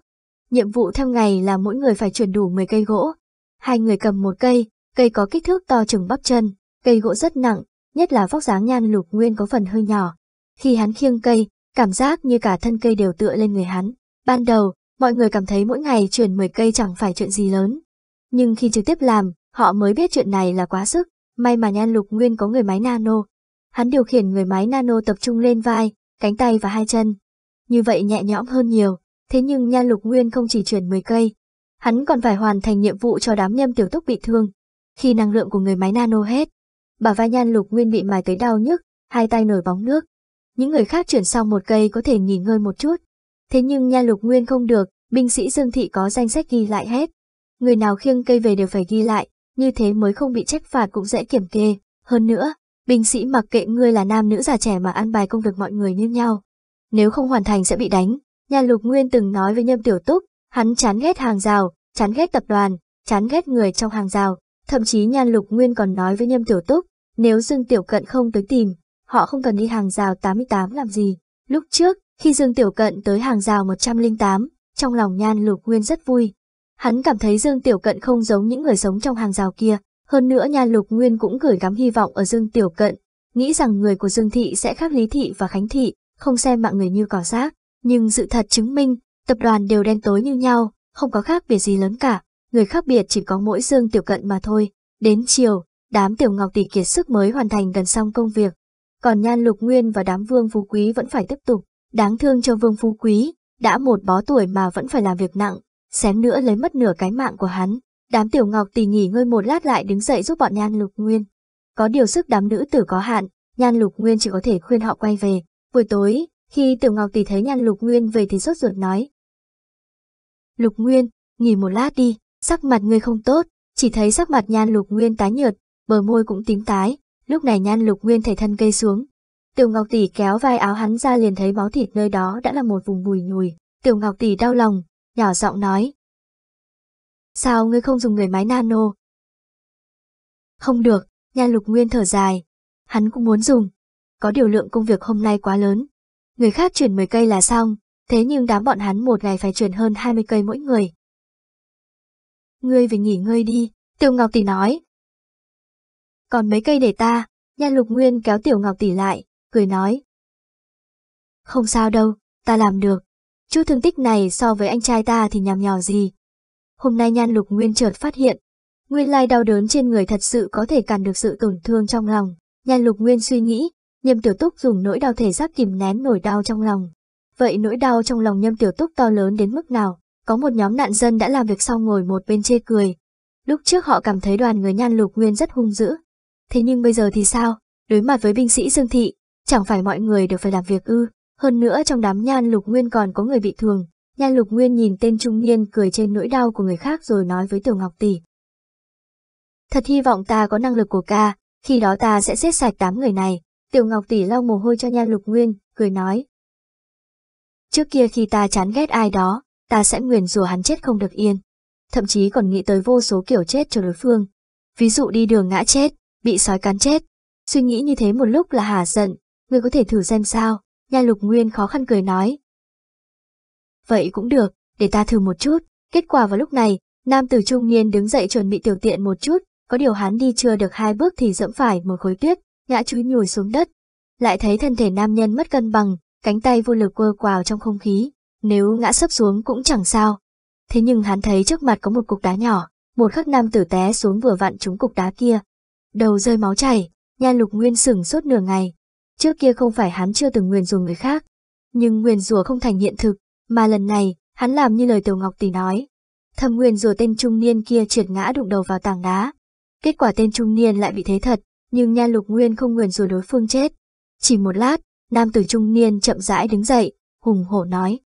Nhiệm vụ theo ngày là mỗi người phải chuyển đủ 10 cây gỗ. Hai người cầm một cây, cây có kích thước to chừng bắp chân, cây gỗ rất nặng, nhất là vóc dáng nhan lục nguyên có phần hơi nhỏ. Khi hắn khiêng cây, cảm giác như cả thân cây đều tựa lên người hắn. Ban đầu, mọi người cảm thấy mỗi ngày chuyển 10 cây chẳng phải chuyện gì lớn. Nhưng khi trực tiếp làm, họ mới biết chuyện này là quá sức. May mà nhan lục nguyên có người máy nano. Hắn điều khiển người máy nano tập trung lên vai, cánh tay và hai chân. Như vậy nhẹ nhõm hơn nhiều thế nhưng Nha Lục Nguyên không chỉ chuyển 10 cây, hắn còn phải hoàn thành nhiệm vụ cho đám nhâm tiểu túc bị thương. Khi năng lượng của người máy nano hết, bà vai Nhan Lục Nguyên bị mài tới đau nhức, hai tay nổi bóng nước. Những người khác chuyển xong một cây có thể nghỉ ngơi một chút. Thế nhưng nha Lục Nguyên không được, binh sĩ Dương Thị có danh sách ghi lại hết. Người nào khiêng cây về đều phải ghi lại, như thế mới không bị trách phạt cũng dễ kiểm kê. Hơn nữa, binh sĩ mặc kệ ngươi là nam nữ già trẻ mà ăn bài công việc mọi người như nhau. Nếu không hoàn thành sẽ bị đánh, Nhà Lục Nguyên từng nói với Nhâm Tiểu Túc, hắn chán ghét hàng rào, chán ghét tập đoàn, chán ghét người trong hàng rào. Thậm chí Nhan Lục Nguyên còn nói với Nhâm Tiểu Túc, nếu Dương Tiểu Cận không tới tìm, họ không cần đi hàng rào 88 làm gì. Lúc trước, khi Dương Tiểu Cận tới hàng rào 108, trong lòng Nhan Lục Nguyên rất vui. Hắn cảm thấy Dương Tiểu Cận không giống những người sống trong hàng rào kia. Hơn nữa Nhan Lục Nguyên cũng gửi gắm hy vọng ở Dương Tiểu Cận, nghĩ rằng người của Dương Thị sẽ khác Lý Thị và Khánh Thị, không xem mạng người như cỏ rác. Nhưng sự thật chứng minh, tập đoàn đều đen tối như nhau, không có khác biệt gì lớn cả, người khác biệt chỉ có mỗi Dương Tiểu Cận mà thôi. Đến chiều, đám Tiểu Ngọc tỷ kiệt sức mới hoàn thành gần xong công việc. Còn Nhan Lục Nguyên và đám Vương Phú Quý vẫn phải tiếp tục, đáng thương cho Vương Phú Quý, đã một bó tuổi mà vẫn phải làm việc nặng, xém nữa lấy mất nửa cái mạng của hắn. Đám Tiểu Ngọc tỷ nghỉ ngơi một lát lại đứng dậy giúp bọn Nhan Lục Nguyên. Có điều sức đám nữ tử có hạn, Nhan Lục Nguyên chỉ có thể khuyên họ quay về. Buổi tối, khi Tiểu Ngọc tỷ thấy nhan Lục Nguyên về thì sốt ruột nói. Lục Nguyên, nghỉ một lát đi, sắc mặt ngươi không tốt, chỉ thấy sắc mặt nhan Lục Nguyên tái nhợt, bờ môi cũng tím tái, lúc này nhan Lục Nguyên thể thân cây xuống. Tiểu Ngọc tỷ kéo vai áo hắn ra liền thấy máu thịt nơi đó đã là một vùng bùi nhùi, Tiểu Ngọc tỷ đau lòng, nhỏ giọng nói. Sao ngươi không dùng người máy nano? Không được, nhan Lục Nguyên thở dài, hắn cũng muốn dùng, có điều lượng công việc hôm nay quá lớn, Người khác chuyển 10 cây là xong, thế nhưng đám bọn hắn một ngày phải chuyển hơn 20 cây mỗi người. Ngươi về nghỉ ngơi đi, Tiểu Ngọc Tỷ nói. Còn mấy cây để ta, nha lục nguyên kéo Tiểu Ngọc Tỷ lại, cười nói. Không sao đâu, ta làm được. Chú thương tích này so với anh trai ta thì nhằm nhò gì. Hôm nay nhan lục nguyên chợt phát hiện. Nguyên lai đau đớn trên người thật sự có thể cản được sự tổn thương trong lòng. Nhan lục nguyên suy nghĩ, Nhâm Tiểu Túc dùng nỗi đau thể xác kìm nén nỗi đau trong lòng. Vậy nỗi đau trong lòng Nhâm Tiểu Túc to lớn đến mức nào? Có một nhóm nạn dân đã làm việc xong ngồi một bên chê cười. Lúc trước họ cảm thấy đoàn người nhan lục nguyên rất hung dữ. Thế nhưng bây giờ thì sao? Đối mặt với binh sĩ Dương Thị, chẳng phải mọi người đều phải làm việc ư. Hơn nữa trong đám nhan lục nguyên còn có người bị thương. Nhan lục nguyên nhìn tên trung niên cười trên nỗi đau của người khác rồi nói với Tiểu Ngọc Tỷ. Thật hy vọng ta có năng lực của ca, khi đó ta sẽ giết sạch đám người này, Tiểu Ngọc tỷ lau mồ hôi cho Nha Lục Nguyên, cười nói. Trước kia khi ta chán ghét ai đó, ta sẽ nguyền rủa hắn chết không được yên. Thậm chí còn nghĩ tới vô số kiểu chết cho đối phương. Ví dụ đi đường ngã chết, bị sói cắn chết. Suy nghĩ như thế một lúc là hả giận, ngươi có thể thử xem sao, Nha Lục Nguyên khó khăn cười nói. Vậy cũng được, để ta thử một chút. Kết quả vào lúc này, nam tử trung niên đứng dậy chuẩn bị tiểu tiện một chút, có điều hắn đi chưa được hai bước thì dẫm phải một khối tuyết, ngã chứ nhồi xuống đất, lại thấy thân thể nam nhân mất cân bằng, cánh tay vô lực quơ quào trong không khí, nếu ngã sấp xuống cũng chẳng sao. Thế nhưng hắn thấy trước mặt có một cục đá nhỏ, một khắc nam tử té xuống vừa vặn trúng cục đá kia. Đầu rơi máu chảy, nha lục nguyên sửng suốt nửa ngày. Trước kia không phải hắn chưa từng nguyền rủa người khác, nhưng nguyền rủa không thành hiện thực, mà lần này, hắn làm như lời Tiểu Ngọc tỷ nói. Thầm nguyền rủa tên trung niên kia trượt ngã đụng đầu vào tảng đá. Kết quả tên trung niên lại bị thế thật, nhưng Nhan Lục Nguyên không nguyền rồi đối phương chết. Chỉ một lát, nam tử trung niên chậm rãi đứng dậy, hùng hổ nói.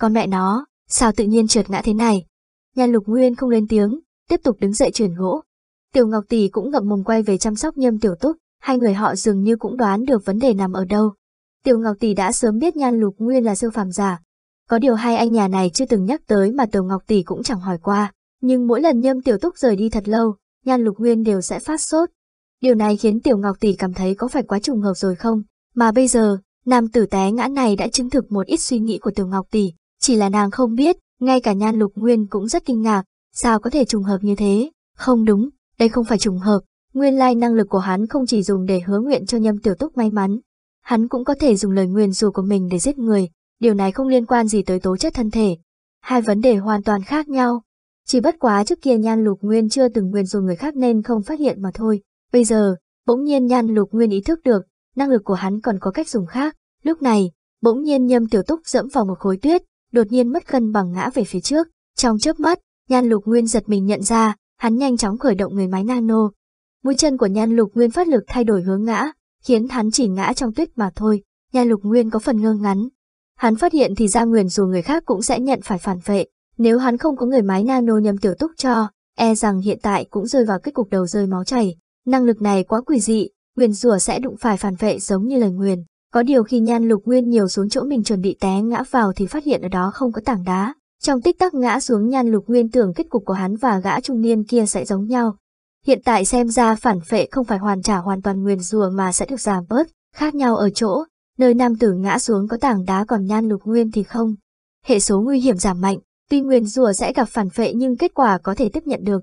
Con mẹ nó, sao tự nhiên trượt ngã thế này? Nhan Lục Nguyên không lên tiếng, tiếp tục đứng dậy chuyển gỗ. Tiểu Ngọc Tỷ cũng ngậm mồm quay về chăm sóc nhâm tiểu túc, hai người họ dường như cũng đoán được vấn đề nằm ở đâu. Tiểu Ngọc Tỷ đã sớm biết Nhan Lục Nguyên là siêu phàm giả. Có điều hai anh nhà này chưa từng nhắc tới mà Tiểu Ngọc Tỷ cũng chẳng hỏi qua. Nhưng mỗi lần nhâm tiểu túc rời đi thật lâu, Nhan Lục Nguyên đều sẽ phát sốt. Điều này khiến Tiểu Ngọc Tỷ cảm thấy có phải quá trùng hợp rồi không? Mà bây giờ, nam tử té ngã này đã chứng thực một ít suy nghĩ của Tiểu Ngọc Tỷ, chỉ là nàng không biết, ngay cả Nhan Lục Nguyên cũng rất kinh ngạc, sao có thể trùng hợp như thế? Không đúng, đây không phải trùng hợp, nguyên lai năng lực của hắn không chỉ dùng để hứa nguyện cho Nhâm Tiểu Túc may mắn, hắn cũng có thể dùng lời nguyện dù của mình để giết người, điều này không liên quan gì tới tố chất thân thể. Hai vấn đề hoàn toàn khác nhau, chỉ bất quá trước kia nhan lục nguyên chưa từng nguyên rồi người khác nên không phát hiện mà thôi. Bây giờ, bỗng nhiên nhan lục nguyên ý thức được, năng lực của hắn còn có cách dùng khác. Lúc này, bỗng nhiên nhâm tiểu túc dẫm vào một khối tuyết, đột nhiên mất cân bằng ngã về phía trước. Trong chớp mắt, nhan lục nguyên giật mình nhận ra, hắn nhanh chóng khởi động người máy nano. Mũi chân của nhan lục nguyên phát lực thay đổi hướng ngã, khiến hắn chỉ ngã trong tuyết mà thôi. Nhan lục nguyên có phần ngơ ngắn. Hắn phát hiện thì ra nguyền dù người khác cũng sẽ nhận phải phản vệ, nếu hắn không có người máy nano nhầm tiểu túc cho, e rằng hiện tại cũng rơi vào kết cục đầu rơi máu chảy. Năng lực này quá quỷ dị, nguyền rủa sẽ đụng phải phản vệ giống như lời nguyền. Có điều khi nhan lục nguyên nhiều xuống chỗ mình chuẩn bị té ngã vào thì phát hiện ở đó không có tảng đá. Trong tích tắc ngã xuống nhan lục nguyên tưởng kết cục của hắn và gã trung niên kia sẽ giống nhau. Hiện tại xem ra phản vệ không phải hoàn trả hoàn toàn nguyền rùa mà sẽ được giảm bớt, khác nhau ở chỗ, nơi nam tử ngã xuống có tảng đá còn nhan lục nguyên thì không. Hệ số nguy hiểm giảm mạnh, Tuy nguyền rủa sẽ gặp phản vệ nhưng kết quả có thể tiếp nhận được.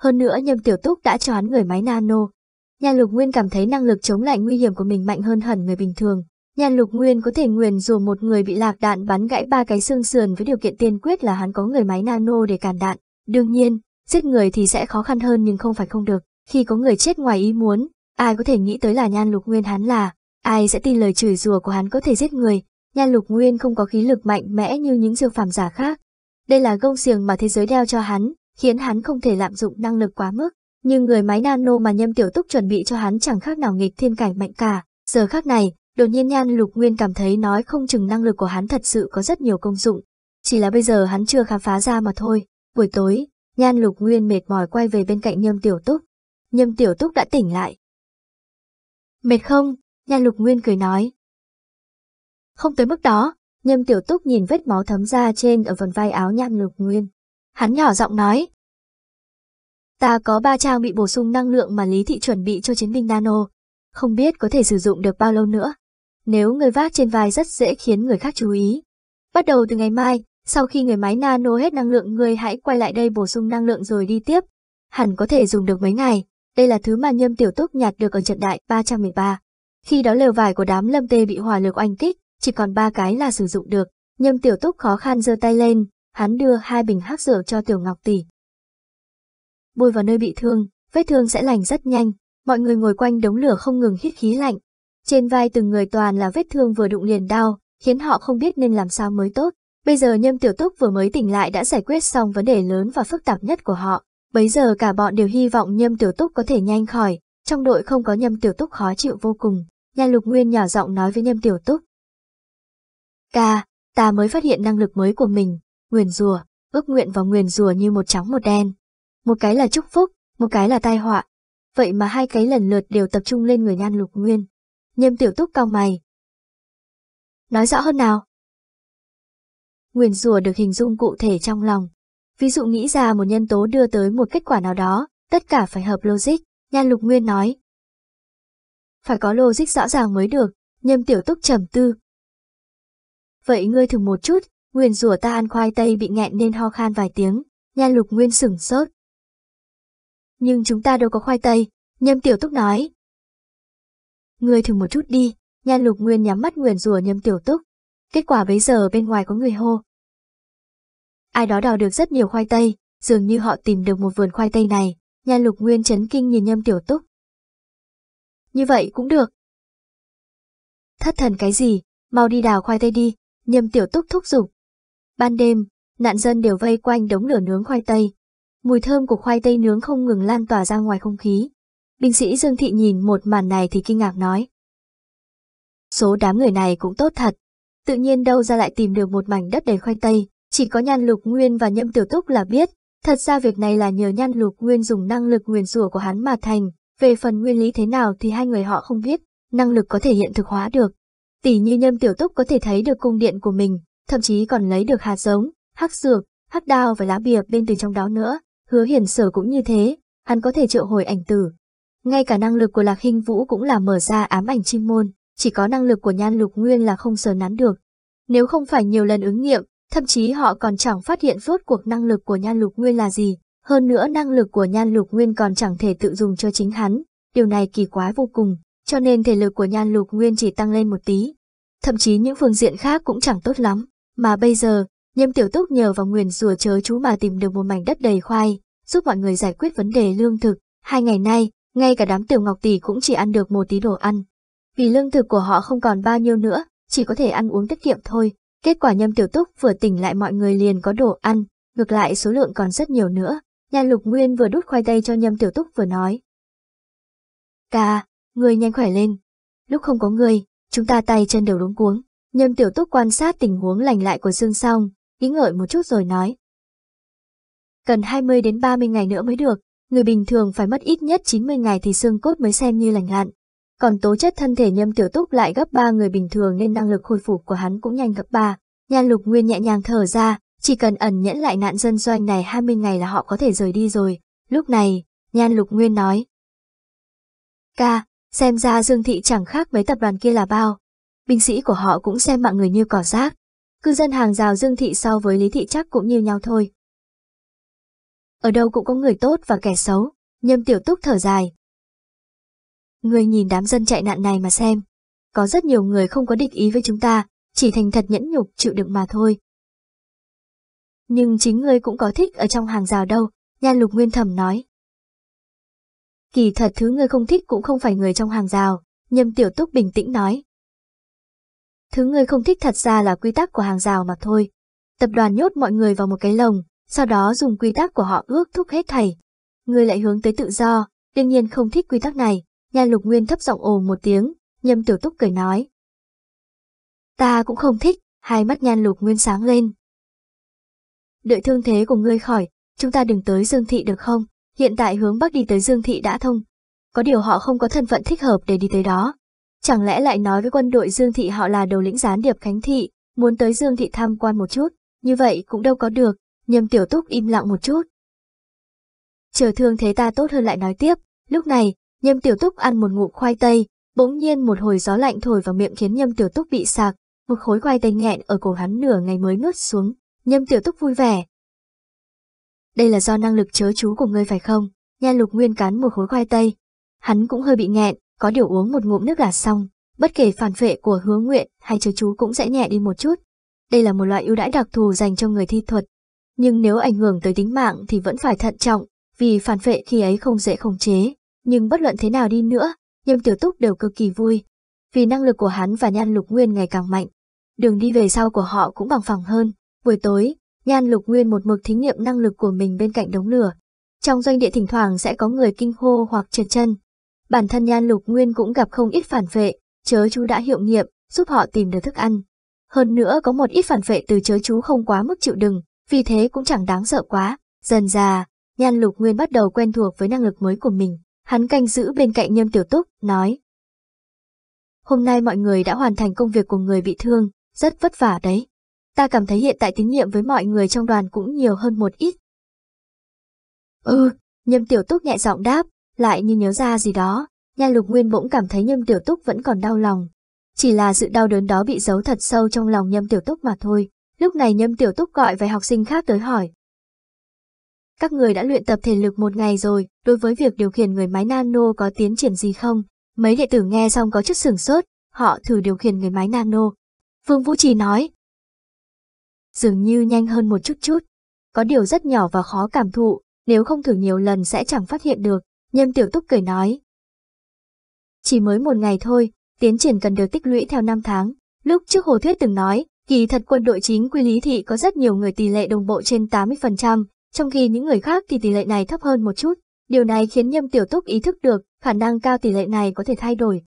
Hơn nữa Nhâm Tiểu Túc đã cho hắn người máy nano. Nhà lục nguyên cảm thấy năng lực chống lại nguy hiểm của mình mạnh hơn hẳn người bình thường. Nhà lục nguyên có thể nguyền rủa một người bị lạc đạn bắn gãy ba cái xương sườn với điều kiện tiên quyết là hắn có người máy nano để cản đạn. Đương nhiên, giết người thì sẽ khó khăn hơn nhưng không phải không được. Khi có người chết ngoài ý muốn, ai có thể nghĩ tới là nhan lục nguyên hắn là, ai sẽ tin lời chửi rủa của hắn có thể giết người. Nhan lục nguyên không có khí lực mạnh mẽ như những siêu phàm giả khác, đây là gông xiềng mà thế giới đeo cho hắn, khiến hắn không thể lạm dụng năng lực quá mức. Nhưng người máy nano mà nhâm tiểu túc chuẩn bị cho hắn chẳng khác nào nghịch thiên cảnh mạnh cả. Giờ khác này, đột nhiên nhan lục nguyên cảm thấy nói không chừng năng lực của hắn thật sự có rất nhiều công dụng. Chỉ là bây giờ hắn chưa khám phá ra mà thôi. Buổi tối, nhan lục nguyên mệt mỏi quay về bên cạnh nhâm tiểu túc. Nhâm tiểu túc đã tỉnh lại. Mệt không? Nhan lục nguyên cười nói. Không tới mức đó, Nhâm tiểu túc nhìn vết máu thấm ra trên ở phần vai áo nham lục nguyên. Hắn nhỏ giọng nói. Ta có ba trang bị bổ sung năng lượng mà Lý Thị chuẩn bị cho chiến binh nano. Không biết có thể sử dụng được bao lâu nữa. Nếu người vác trên vai rất dễ khiến người khác chú ý. Bắt đầu từ ngày mai, sau khi người máy nano hết năng lượng người hãy quay lại đây bổ sung năng lượng rồi đi tiếp. Hẳn có thể dùng được mấy ngày. Đây là thứ mà Nhâm Tiểu Túc nhặt được ở trận đại 313. Khi đó lều vải của đám lâm tê bị hỏa lực oanh kích, chỉ còn ba cái là sử dụng được. Nhâm Tiểu Túc khó khăn giơ tay lên, hắn đưa hai bình hắc rượu cho Tiểu Ngọc tỷ. Bôi vào nơi bị thương, vết thương sẽ lành rất nhanh, mọi người ngồi quanh đống lửa không ngừng hít khí lạnh. Trên vai từng người toàn là vết thương vừa đụng liền đau, khiến họ không biết nên làm sao mới tốt. Bây giờ Nhâm Tiểu Túc vừa mới tỉnh lại đã giải quyết xong vấn đề lớn và phức tạp nhất của họ. Bấy giờ cả bọn đều hy vọng Nhâm Tiểu Túc có thể nhanh khỏi, trong đội không có Nhâm Tiểu Túc khó chịu vô cùng. Nhà Lục Nguyên nhỏ giọng nói với Nhâm Tiểu Túc, Ca, ta mới phát hiện năng lực mới của mình, nguyền rùa, ước nguyện và nguyền rùa như một trắng một đen. Một cái là chúc phúc, một cái là tai họa. Vậy mà hai cái lần lượt đều tập trung lên người nhan lục nguyên. Nhâm tiểu túc cao mày. Nói rõ hơn nào. Nguyền rùa được hình dung cụ thể trong lòng. Ví dụ nghĩ ra một nhân tố đưa tới một kết quả nào đó, tất cả phải hợp logic, nhan lục nguyên nói. Phải có logic rõ ràng mới được, nhâm tiểu túc trầm tư, Vậy ngươi thử một chút, nguyền rủa ta ăn khoai tây bị nghẹn nên ho khan vài tiếng, nha lục nguyên sửng sốt. Nhưng chúng ta đâu có khoai tây, nhâm tiểu túc nói. Ngươi thử một chút đi, nha lục nguyên nhắm mắt nguyền rủa nhâm tiểu túc. Kết quả bấy giờ bên ngoài có người hô. Ai đó đào được rất nhiều khoai tây, dường như họ tìm được một vườn khoai tây này, nha lục nguyên chấn kinh nhìn nhâm tiểu túc. Như vậy cũng được. Thất thần cái gì, mau đi đào khoai tây đi, Nhâm tiểu túc thúc giục. Ban đêm, nạn dân đều vây quanh đống lửa nướng khoai tây. Mùi thơm của khoai tây nướng không ngừng lan tỏa ra ngoài không khí. Binh sĩ Dương Thị nhìn một màn này thì kinh ngạc nói. Số đám người này cũng tốt thật. Tự nhiên đâu ra lại tìm được một mảnh đất đầy khoai tây, chỉ có nhan lục nguyên và nhậm tiểu túc là biết. Thật ra việc này là nhờ nhan lục nguyên dùng năng lực nguyền rủa của hắn mà thành, về phần nguyên lý thế nào thì hai người họ không biết, năng lực có thể hiện thực hóa được, Tỷ như nhâm tiểu túc có thể thấy được cung điện của mình, thậm chí còn lấy được hạt giống, hắc dược, hắc đao và lá bìa bên từ trong đó nữa. Hứa hiển sở cũng như thế, hắn có thể triệu hồi ảnh tử. Ngay cả năng lực của lạc hình vũ cũng là mở ra ám ảnh chim môn, chỉ có năng lực của nhan lục nguyên là không sờ nắn được. Nếu không phải nhiều lần ứng nghiệm, thậm chí họ còn chẳng phát hiện suốt cuộc năng lực của nhan lục nguyên là gì. Hơn nữa năng lực của nhan lục nguyên còn chẳng thể tự dùng cho chính hắn, điều này kỳ quái vô cùng, cho nên thể lực của nhan lục nguyên chỉ tăng lên một tí. Thậm chí những phương diện khác cũng chẳng tốt lắm, mà bây giờ, Nhâm tiểu túc nhờ vào nguyền rùa chớ chú mà tìm được một mảnh đất đầy khoai, giúp mọi người giải quyết vấn đề lương thực. Hai ngày nay, ngay cả đám tiểu ngọc tỷ cũng chỉ ăn được một tí đồ ăn. Vì lương thực của họ không còn bao nhiêu nữa, chỉ có thể ăn uống tiết kiệm thôi. Kết quả nhâm tiểu túc vừa tỉnh lại mọi người liền có đồ ăn, ngược lại số lượng còn rất nhiều nữa. Nhà lục nguyên vừa đút khoai tây cho nhâm tiểu túc vừa nói. Ca, người nhanh khỏe lên. Lúc không có người, chúng ta tay chân đều luống cuống, nhâm tiểu túc quan sát tình huống lành lại của Dương Song, nghĩ ngợi một chút rồi nói. Cần 20 đến 30 ngày nữa mới được, người bình thường phải mất ít nhất 90 ngày thì xương cốt mới xem như lành lặn. Còn tố chất thân thể nhâm tiểu túc lại gấp 3 người bình thường nên năng lực khôi phục của hắn cũng nhanh gấp 3. Nhan lục nguyên nhẹ nhàng thở ra, chỉ cần ẩn nhẫn lại nạn dân doanh này 20 ngày là họ có thể rời đi rồi. Lúc này, nhan lục nguyên nói. Ca, Xem ra Dương Thị chẳng khác mấy tập đoàn kia là bao. Binh sĩ của họ cũng xem mạng người như cỏ rác. Cư dân hàng rào Dương Thị so với Lý Thị chắc cũng như nhau thôi. Ở đâu cũng có người tốt và kẻ xấu, nhâm tiểu túc thở dài. Người nhìn đám dân chạy nạn này mà xem. Có rất nhiều người không có địch ý với chúng ta, chỉ thành thật nhẫn nhục chịu đựng mà thôi. Nhưng chính ngươi cũng có thích ở trong hàng rào đâu, nhan lục nguyên thầm nói. Kỳ thật thứ ngươi không thích cũng không phải người trong hàng rào, nhâm tiểu túc bình tĩnh nói. Thứ ngươi không thích thật ra là quy tắc của hàng rào mà thôi. Tập đoàn nhốt mọi người vào một cái lồng, sau đó dùng quy tắc của họ ước thúc hết thảy. Ngươi lại hướng tới tự do, đương nhiên không thích quy tắc này, nhà lục nguyên thấp giọng ồ một tiếng, nhâm tiểu túc cười nói. Ta cũng không thích, hai mắt nhan lục nguyên sáng lên. Đợi thương thế của ngươi khỏi, chúng ta đừng tới dương thị được không? Hiện tại hướng Bắc đi tới Dương Thị đã thông. Có điều họ không có thân phận thích hợp để đi tới đó. Chẳng lẽ lại nói với quân đội Dương Thị họ là đầu lĩnh gián điệp Khánh Thị, muốn tới Dương Thị tham quan một chút, như vậy cũng đâu có được, nhầm tiểu túc im lặng một chút. Chờ thương thế ta tốt hơn lại nói tiếp, lúc này, nhâm tiểu túc ăn một ngụm khoai tây, bỗng nhiên một hồi gió lạnh thổi vào miệng khiến nhâm tiểu túc bị sạc, một khối khoai tây nghẹn ở cổ hắn nửa ngày mới nuốt xuống, nhâm tiểu túc vui vẻ, đây là do năng lực chớ chú của ngươi phải không? Nha lục nguyên cắn một khối khoai tây. Hắn cũng hơi bị nghẹn, có điều uống một ngụm nước gà xong, bất kể phản phệ của hứa nguyện hay chớ chú cũng sẽ nhẹ đi một chút. Đây là một loại ưu đãi đặc thù dành cho người thi thuật. Nhưng nếu ảnh hưởng tới tính mạng thì vẫn phải thận trọng, vì phản phệ khi ấy không dễ khống chế. Nhưng bất luận thế nào đi nữa, Nhâm Tiểu Túc đều cực kỳ vui, vì năng lực của hắn và Nhan Lục Nguyên ngày càng mạnh. Đường đi về sau của họ cũng bằng phẳng hơn. Buổi tối, Nhan Lục Nguyên một mực thí nghiệm năng lực của mình bên cạnh đống lửa. Trong doanh địa thỉnh thoảng sẽ có người kinh hô hoặc trượt chân. Bản thân Nhan Lục Nguyên cũng gặp không ít phản vệ, chớ chú đã hiệu nghiệm, giúp họ tìm được thức ăn. Hơn nữa có một ít phản vệ từ chớ chú không quá mức chịu đựng, vì thế cũng chẳng đáng sợ quá. Dần già, Nhan Lục Nguyên bắt đầu quen thuộc với năng lực mới của mình. Hắn canh giữ bên cạnh Nhâm Tiểu Túc, nói. Hôm nay mọi người đã hoàn thành công việc của người bị thương, rất vất vả đấy, ta cảm thấy hiện tại tín nhiệm với mọi người trong đoàn cũng nhiều hơn một ít. Ừ, nhâm tiểu túc nhẹ giọng đáp, lại như nhớ ra gì đó, nha lục nguyên bỗng cảm thấy nhâm tiểu túc vẫn còn đau lòng. Chỉ là sự đau đớn đó bị giấu thật sâu trong lòng nhâm tiểu túc mà thôi. Lúc này nhâm tiểu túc gọi vài học sinh khác tới hỏi. Các người đã luyện tập thể lực một ngày rồi, đối với việc điều khiển người máy nano có tiến triển gì không? Mấy đệ tử nghe xong có chút sửng sốt, họ thử điều khiển người máy nano. Phương Vũ Trì nói, dường như nhanh hơn một chút chút. Có điều rất nhỏ và khó cảm thụ, nếu không thử nhiều lần sẽ chẳng phát hiện được, Nhâm Tiểu Túc cười nói. Chỉ mới một ngày thôi, tiến triển cần được tích lũy theo năm tháng. Lúc trước Hồ Thuyết từng nói, kỳ thật quân đội chính quy lý thị có rất nhiều người tỷ lệ đồng bộ trên 80%, trong khi những người khác thì tỷ lệ này thấp hơn một chút. Điều này khiến Nhâm Tiểu Túc ý thức được khả năng cao tỷ lệ này có thể thay đổi.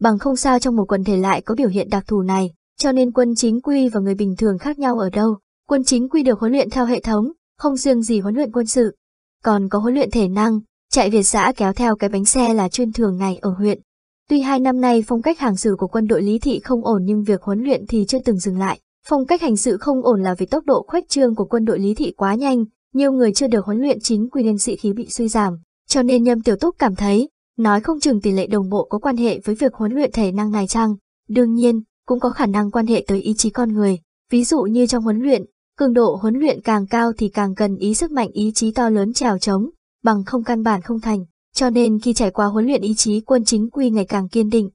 Bằng không sao trong một quần thể lại có biểu hiện đặc thù này. Cho nên quân chính quy và người bình thường khác nhau ở đâu, quân chính quy được huấn luyện theo hệ thống, không riêng gì huấn luyện quân sự. Còn có huấn luyện thể năng, chạy Việt xã kéo theo cái bánh xe là chuyên thường ngày ở huyện. Tuy hai năm nay phong cách hàng xử của quân đội Lý Thị không ổn nhưng việc huấn luyện thì chưa từng dừng lại. Phong cách hành sự không ổn là vì tốc độ khuếch trương của quân đội Lý Thị quá nhanh, nhiều người chưa được huấn luyện chính quy nên sĩ khí bị suy giảm. Cho nên Nhâm Tiểu Túc cảm thấy, nói không chừng tỷ lệ đồng bộ có quan hệ với việc huấn luyện thể năng này chăng. Đương nhiên, cũng có khả năng quan hệ tới ý chí con người. Ví dụ như trong huấn luyện, cường độ huấn luyện càng cao thì càng cần ý sức mạnh ý chí to lớn trèo chống bằng không căn bản không thành, cho nên khi trải qua huấn luyện ý chí quân chính quy ngày càng kiên định,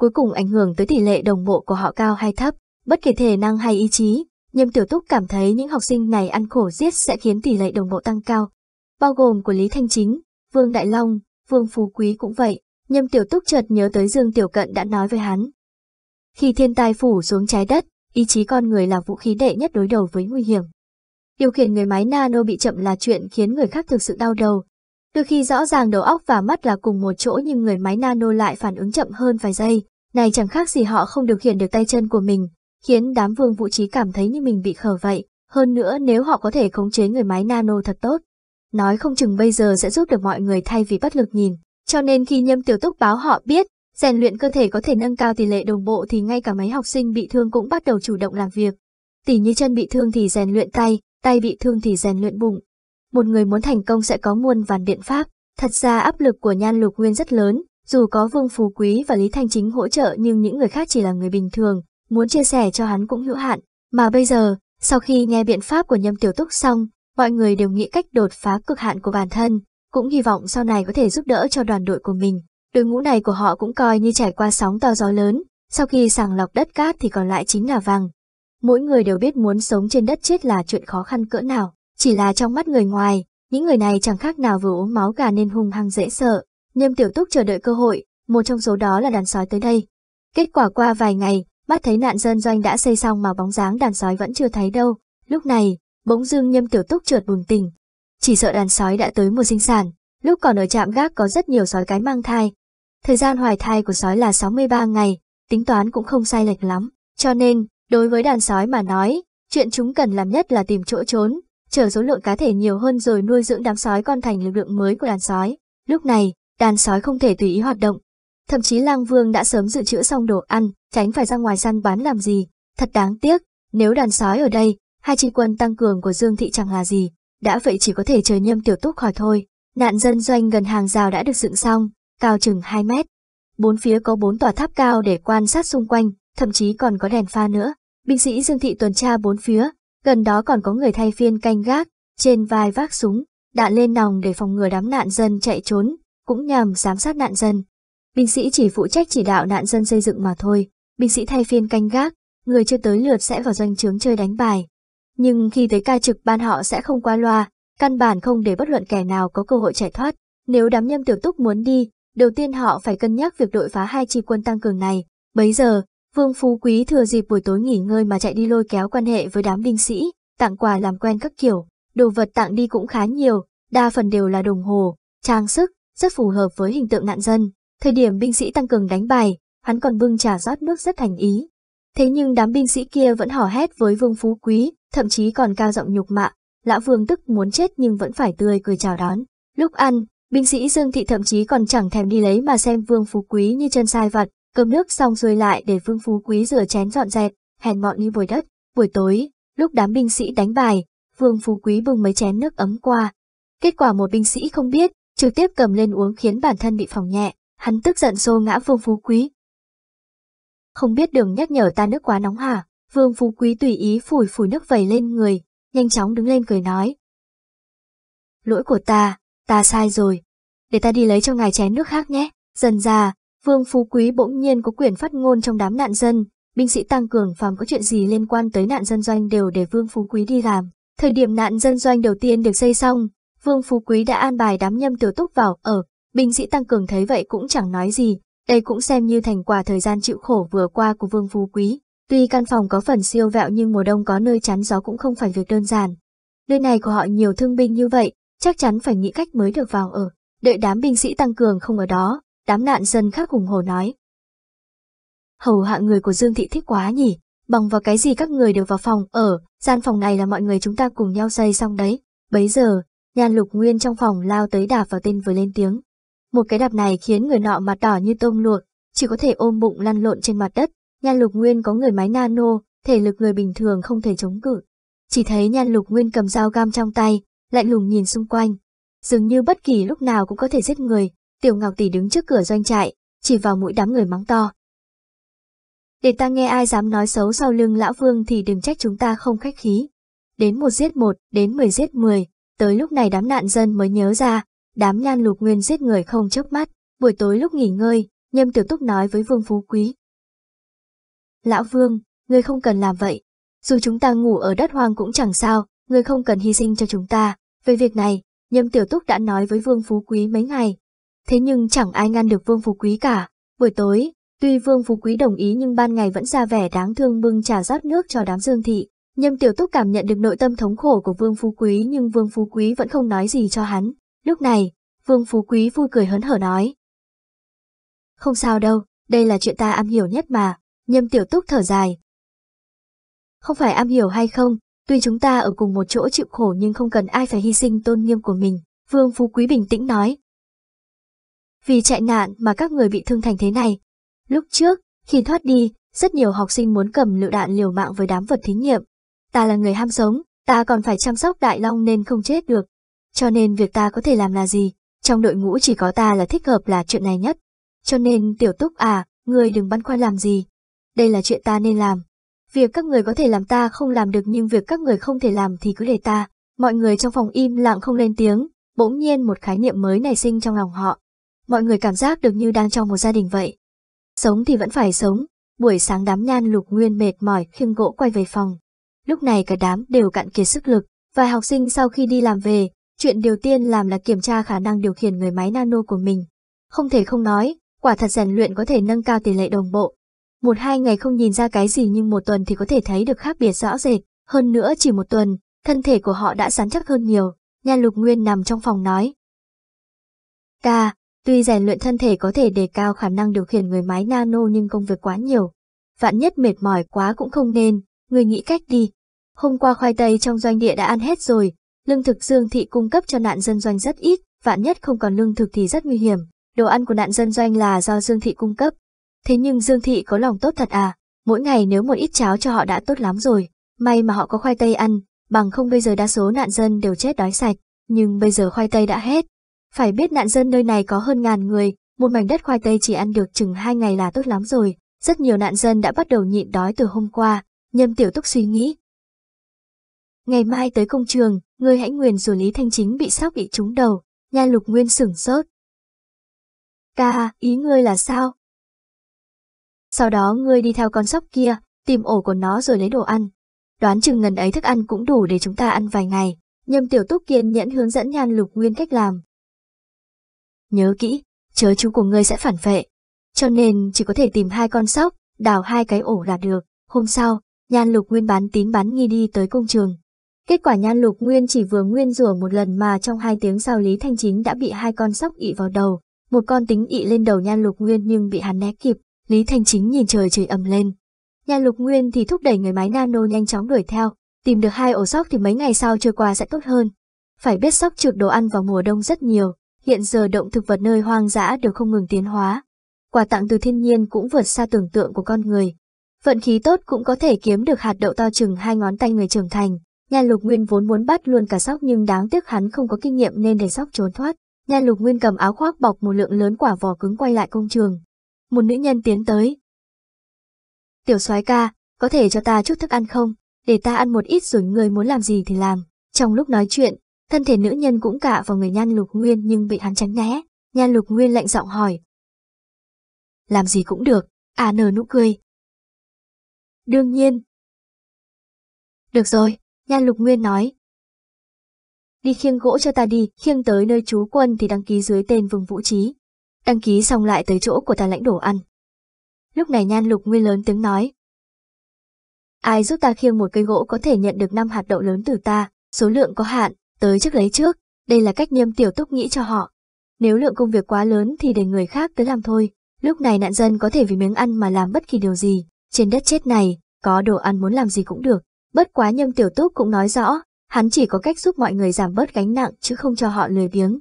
cuối cùng ảnh hưởng tới tỷ lệ đồng bộ của họ cao hay thấp, bất kể thể năng hay ý chí, Nhâm Tiểu Túc cảm thấy những học sinh này ăn khổ giết sẽ khiến tỷ lệ đồng bộ tăng cao, bao gồm của Lý Thanh Chính, Vương Đại Long, Vương Phú Quý cũng vậy. Nhâm Tiểu Túc chợt nhớ tới Dương Tiểu Cận đã nói với hắn, khi thiên tai phủ xuống trái đất, ý chí con người là vũ khí đệ nhất đối đầu với nguy hiểm. Điều khiển người máy nano bị chậm là chuyện khiến người khác thực sự đau đầu. Đôi khi rõ ràng đầu óc và mắt là cùng một chỗ nhưng người máy nano lại phản ứng chậm hơn vài giây. Này chẳng khác gì họ không điều khiển được tay chân của mình, khiến đám vương vũ trí cảm thấy như mình bị khờ vậy. Hơn nữa nếu họ có thể khống chế người máy nano thật tốt, nói không chừng bây giờ sẽ giúp được mọi người thay vì bất lực nhìn. Cho nên khi nhâm tiểu túc báo họ biết Rèn luyện cơ thể có thể nâng cao tỷ lệ đồng bộ thì ngay cả mấy học sinh bị thương cũng bắt đầu chủ động làm việc. Tỷ như chân bị thương thì rèn luyện tay, tay bị thương thì rèn luyện bụng. Một người muốn thành công sẽ có muôn vàn biện pháp. Thật ra áp lực của Nhan Lục Nguyên rất lớn, dù có Vương Phú Quý và Lý Thanh Chính hỗ trợ nhưng những người khác chỉ là người bình thường, muốn chia sẻ cho hắn cũng hữu hạn. Mà bây giờ, sau khi nghe biện pháp của Nhâm Tiểu Túc xong, mọi người đều nghĩ cách đột phá cực hạn của bản thân, cũng hy vọng sau này có thể giúp đỡ cho đoàn đội của mình. Đội ngũ này của họ cũng coi như trải qua sóng to gió lớn, sau khi sàng lọc đất cát thì còn lại chính là vàng. Mỗi người đều biết muốn sống trên đất chết là chuyện khó khăn cỡ nào, chỉ là trong mắt người ngoài, những người này chẳng khác nào vừa uống máu gà nên hung hăng dễ sợ. Niêm tiểu túc chờ đợi cơ hội, một trong số đó là đàn sói tới đây. Kết quả qua vài ngày, mắt thấy nạn dân doanh đã xây xong mà bóng dáng đàn sói vẫn chưa thấy đâu. Lúc này, bỗng dưng Niêm tiểu túc trượt bừng tỉnh. Chỉ sợ đàn sói đã tới mùa sinh sản, lúc còn ở trạm gác có rất nhiều sói cái mang thai, Thời gian hoài thai của sói là 63 ngày, tính toán cũng không sai lệch lắm. Cho nên, đối với đàn sói mà nói, chuyện chúng cần làm nhất là tìm chỗ trốn, chờ số lượng cá thể nhiều hơn rồi nuôi dưỡng đám sói con thành lực lượng mới của đàn sói. Lúc này, đàn sói không thể tùy ý hoạt động. Thậm chí Lang Vương đã sớm dự trữ xong đồ ăn, tránh phải ra ngoài săn bán làm gì. Thật đáng tiếc, nếu đàn sói ở đây, hai chi quân tăng cường của Dương Thị chẳng là gì, đã vậy chỉ có thể chờ nhâm tiểu túc khỏi thôi. Nạn dân doanh gần hàng rào đã được dựng xong, cao chừng 2 mét. Bốn phía có bốn tòa tháp cao để quan sát xung quanh, thậm chí còn có đèn pha nữa. Binh sĩ Dương Thị tuần tra bốn phía, gần đó còn có người thay phiên canh gác, trên vai vác súng, đạn lên nòng để phòng ngừa đám nạn dân chạy trốn, cũng nhằm giám sát nạn dân. Binh sĩ chỉ phụ trách chỉ đạo nạn dân xây dựng mà thôi, binh sĩ thay phiên canh gác, người chưa tới lượt sẽ vào doanh trướng chơi đánh bài. Nhưng khi tới ca trực ban họ sẽ không qua loa, căn bản không để bất luận kẻ nào có cơ hội chạy thoát. Nếu đám nhâm tiểu túc muốn đi, Đầu tiên họ phải cân nhắc việc đội phá hai chi quân tăng cường này. Bấy giờ, Vương Phú Quý thừa dịp buổi tối nghỉ ngơi mà chạy đi lôi kéo quan hệ với đám binh sĩ, tặng quà làm quen các kiểu. Đồ vật tặng đi cũng khá nhiều, đa phần đều là đồng hồ, trang sức, rất phù hợp với hình tượng nạn dân. Thời điểm binh sĩ tăng cường đánh bài, hắn còn bưng trà rót nước rất thành ý. Thế nhưng đám binh sĩ kia vẫn hò hét với Vương Phú Quý, thậm chí còn cao giọng nhục mạ. Lão Vương tức muốn chết nhưng vẫn phải tươi cười chào đón. Lúc ăn, Binh sĩ Dương Thị thậm chí còn chẳng thèm đi lấy mà xem Vương Phú Quý như chân sai vật, cơm nước xong rồi lại để Vương Phú Quý rửa chén dọn dẹp, hèn mọn như bồi đất. Buổi tối, lúc đám binh sĩ đánh bài, Vương Phú Quý bưng mấy chén nước ấm qua. Kết quả một binh sĩ không biết, trực tiếp cầm lên uống khiến bản thân bị phỏng nhẹ, hắn tức giận xô ngã Vương Phú Quý. Không biết đường nhắc nhở ta nước quá nóng hả? Vương Phú Quý tùy ý phủi phủi nước vẩy lên người, nhanh chóng đứng lên cười nói. Lỗi của ta, Ta sai rồi. Để ta đi lấy cho ngài chén nước khác nhé. Dần ra, vương phú quý bỗng nhiên có quyền phát ngôn trong đám nạn dân. Binh sĩ tăng cường phàm có chuyện gì liên quan tới nạn dân doanh đều để vương phú quý đi làm. Thời điểm nạn dân doanh đầu tiên được xây xong, vương phú quý đã an bài đám nhâm tiểu túc vào ở. Binh sĩ tăng cường thấy vậy cũng chẳng nói gì. Đây cũng xem như thành quả thời gian chịu khổ vừa qua của vương phú quý. Tuy căn phòng có phần siêu vẹo nhưng mùa đông có nơi chắn gió cũng không phải việc đơn giản. Nơi này của họ nhiều thương binh như vậy, chắc chắn phải nghĩ cách mới được vào ở, đợi đám binh sĩ tăng cường không ở đó, đám nạn dân khác hùng hồ nói. Hầu hạ người của Dương Thị thích quá nhỉ, bằng vào cái gì các người đều vào phòng ở, gian phòng này là mọi người chúng ta cùng nhau xây xong đấy. Bấy giờ, nhan lục nguyên trong phòng lao tới đạp vào tên vừa lên tiếng. Một cái đạp này khiến người nọ mặt đỏ như tôm luộc, chỉ có thể ôm bụng lăn lộn trên mặt đất. Nhan lục nguyên có người máy nano, thể lực người bình thường không thể chống cự. Chỉ thấy nhan lục nguyên cầm dao gam trong tay, lạnh lùng nhìn xung quanh. Dường như bất kỳ lúc nào cũng có thể giết người, Tiểu Ngọc Tỷ đứng trước cửa doanh trại, chỉ vào mũi đám người mắng to. Để ta nghe ai dám nói xấu sau lưng Lão Vương thì đừng trách chúng ta không khách khí. Đến một giết một, đến mười giết mười, tới lúc này đám nạn dân mới nhớ ra, đám nhan lục nguyên giết người không chớp mắt, buổi tối lúc nghỉ ngơi, Nhâm Tiểu Túc nói với Vương Phú Quý. Lão Vương, ngươi không cần làm vậy, dù chúng ta ngủ ở đất hoang cũng chẳng sao, người không cần hy sinh cho chúng ta. Về việc này, Nhâm Tiểu Túc đã nói với Vương Phú Quý mấy ngày. Thế nhưng chẳng ai ngăn được Vương Phú Quý cả. Buổi tối, tuy Vương Phú Quý đồng ý nhưng ban ngày vẫn ra vẻ đáng thương bưng trà rót nước cho đám Dương Thị. Nhâm Tiểu Túc cảm nhận được nội tâm thống khổ của Vương Phú Quý nhưng Vương Phú Quý vẫn không nói gì cho hắn. Lúc này, Vương Phú Quý vui cười hớn hở nói. Không sao đâu, đây là chuyện ta am hiểu nhất mà. Nhâm Tiểu Túc thở dài. Không phải am hiểu hay không, Tuy chúng ta ở cùng một chỗ chịu khổ nhưng không cần ai phải hy sinh tôn nghiêm của mình, Vương Phú Quý bình tĩnh nói. Vì chạy nạn mà các người bị thương thành thế này. Lúc trước, khi thoát đi, rất nhiều học sinh muốn cầm lựu đạn liều mạng với đám vật thí nghiệm. Ta là người ham sống, ta còn phải chăm sóc đại long nên không chết được. Cho nên việc ta có thể làm là gì, trong đội ngũ chỉ có ta là thích hợp là chuyện này nhất. Cho nên tiểu túc à, người đừng băn khoăn làm gì. Đây là chuyện ta nên làm, Việc các người có thể làm ta không làm được nhưng việc các người không thể làm thì cứ để ta. Mọi người trong phòng im lặng không lên tiếng, bỗng nhiên một khái niệm mới nảy sinh trong lòng họ. Mọi người cảm giác được như đang trong một gia đình vậy. Sống thì vẫn phải sống, buổi sáng đám nhan lục nguyên mệt mỏi khiêng gỗ quay về phòng. Lúc này cả đám đều cạn kiệt sức lực, vài học sinh sau khi đi làm về, chuyện đầu tiên làm là kiểm tra khả năng điều khiển người máy nano của mình. Không thể không nói, quả thật rèn luyện có thể nâng cao tỷ lệ đồng bộ, một hai ngày không nhìn ra cái gì nhưng một tuần thì có thể thấy được khác biệt rõ rệt. Hơn nữa chỉ một tuần, thân thể của họ đã sán chắc hơn nhiều, nha lục nguyên nằm trong phòng nói. Ca, tuy rèn luyện thân thể có thể đề cao khả năng điều khiển người máy nano nhưng công việc quá nhiều. Vạn nhất mệt mỏi quá cũng không nên, người nghĩ cách đi. Hôm qua khoai tây trong doanh địa đã ăn hết rồi, lương thực dương thị cung cấp cho nạn dân doanh rất ít, vạn nhất không còn lương thực thì rất nguy hiểm. Đồ ăn của nạn dân doanh là do dương thị cung cấp, Thế nhưng Dương Thị có lòng tốt thật à, mỗi ngày nếu một ít cháo cho họ đã tốt lắm rồi, may mà họ có khoai tây ăn, bằng không bây giờ đa số nạn dân đều chết đói sạch, nhưng bây giờ khoai tây đã hết. Phải biết nạn dân nơi này có hơn ngàn người, một mảnh đất khoai tây chỉ ăn được chừng hai ngày là tốt lắm rồi, rất nhiều nạn dân đã bắt đầu nhịn đói từ hôm qua, nhâm tiểu túc suy nghĩ. Ngày mai tới công trường, ngươi hãy nguyền rủa Lý Thanh Chính bị sóc bị trúng đầu, nha lục nguyên sửng sốt. Ca, ý ngươi là sao? Sau đó ngươi đi theo con sóc kia, tìm ổ của nó rồi lấy đồ ăn. Đoán chừng ngần ấy thức ăn cũng đủ để chúng ta ăn vài ngày. Nhâm tiểu túc kiên nhẫn hướng dẫn nhan lục nguyên cách làm. Nhớ kỹ, chớ chú của ngươi sẽ phản vệ. Cho nên chỉ có thể tìm hai con sóc, đào hai cái ổ là được. Hôm sau, nhan lục nguyên bán tín bán nghi đi tới công trường. Kết quả nhan lục nguyên chỉ vừa nguyên rủa một lần mà trong hai tiếng sau Lý Thanh Chính đã bị hai con sóc ị vào đầu. Một con tính ị lên đầu nhan lục nguyên nhưng bị hắn né kịp, Lý Thanh Chính nhìn trời trời ầm lên. Nhà Lục Nguyên thì thúc đẩy người máy nano nhanh chóng đuổi theo, tìm được hai ổ sóc thì mấy ngày sau trôi qua sẽ tốt hơn. Phải biết sóc trượt đồ ăn vào mùa đông rất nhiều, hiện giờ động thực vật nơi hoang dã đều không ngừng tiến hóa. Quà tặng từ thiên nhiên cũng vượt xa tưởng tượng của con người. Vận khí tốt cũng có thể kiếm được hạt đậu to chừng hai ngón tay người trưởng thành. Nhà Lục Nguyên vốn muốn bắt luôn cả sóc nhưng đáng tiếc hắn không có kinh nghiệm nên để sóc trốn thoát. Nhà Lục Nguyên cầm áo khoác bọc một lượng lớn quả vỏ cứng quay lại công trường, một nữ nhân tiến tới. Tiểu soái ca, có thể cho ta chút thức ăn không? Để ta ăn một ít rồi người muốn làm gì thì làm. Trong lúc nói chuyện, thân thể nữ nhân cũng cạ vào người nhan lục nguyên nhưng bị hắn tránh né. Nhan lục nguyên lạnh giọng hỏi. Làm gì cũng được, à nở nụ cười. Đương nhiên. Được rồi, nhan lục nguyên nói. Đi khiêng gỗ cho ta đi, khiêng tới nơi trú quân thì đăng ký dưới tên vùng vũ trí, Đăng ký xong lại tới chỗ của ta lãnh đồ ăn. Lúc này nhan lục nguyên lớn tiếng nói. Ai giúp ta khiêng một cây gỗ có thể nhận được 5 hạt đậu lớn từ ta, số lượng có hạn, tới trước lấy trước, đây là cách nhâm tiểu túc nghĩ cho họ. Nếu lượng công việc quá lớn thì để người khác tới làm thôi, lúc này nạn dân có thể vì miếng ăn mà làm bất kỳ điều gì, trên đất chết này, có đồ ăn muốn làm gì cũng được. Bất quá nhâm tiểu túc cũng nói rõ, hắn chỉ có cách giúp mọi người giảm bớt gánh nặng chứ không cho họ lười biếng.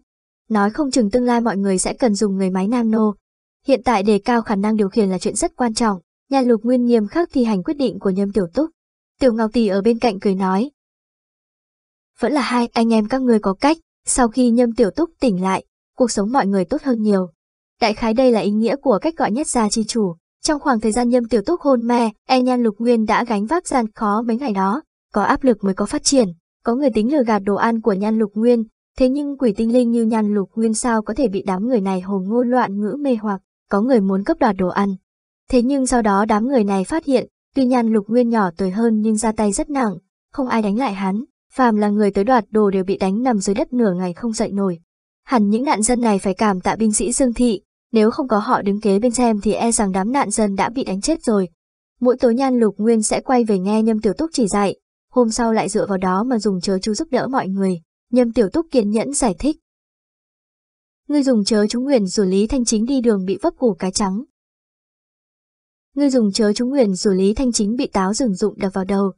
Nói không chừng tương lai mọi người sẽ cần dùng người máy nano. Hiện tại đề cao khả năng điều khiển là chuyện rất quan trọng, nhà lục nguyên nghiêm khắc thi hành quyết định của nhâm tiểu túc. Tiểu Ngọc Tỷ ở bên cạnh cười nói. Vẫn là hai anh em các người có cách, sau khi nhâm tiểu túc tỉnh lại, cuộc sống mọi người tốt hơn nhiều. Đại khái đây là ý nghĩa của cách gọi nhất gia chi chủ. Trong khoảng thời gian nhâm tiểu túc hôn me, e nhan lục nguyên đã gánh vác gian khó mấy ngày đó, có áp lực mới có phát triển. Có người tính lừa gạt đồ ăn của nhan lục nguyên, Thế nhưng quỷ tinh linh như nhan lục nguyên sao có thể bị đám người này hồ ngôn loạn ngữ mê hoặc, có người muốn cấp đoạt đồ ăn. Thế nhưng sau đó đám người này phát hiện, tuy nhan lục nguyên nhỏ tuổi hơn nhưng ra tay rất nặng, không ai đánh lại hắn, phàm là người tới đoạt đồ đều bị đánh nằm dưới đất nửa ngày không dậy nổi. Hẳn những nạn dân này phải cảm tạ binh sĩ Dương Thị, nếu không có họ đứng kế bên xem thì e rằng đám nạn dân đã bị đánh chết rồi. Mỗi tối nhan lục nguyên sẽ quay về nghe nhâm tiểu túc chỉ dạy, hôm sau lại dựa vào đó mà dùng chớ chú giúp đỡ mọi người. Nhâm Tiểu Túc kiên nhẫn giải thích. Ngươi dùng chớ chúng nguyện xử lý thanh chính đi đường bị vấp củ cái trắng. Ngươi dùng chớ chúng nguyện xử lý thanh chính bị táo rừng rụng đập vào đầu.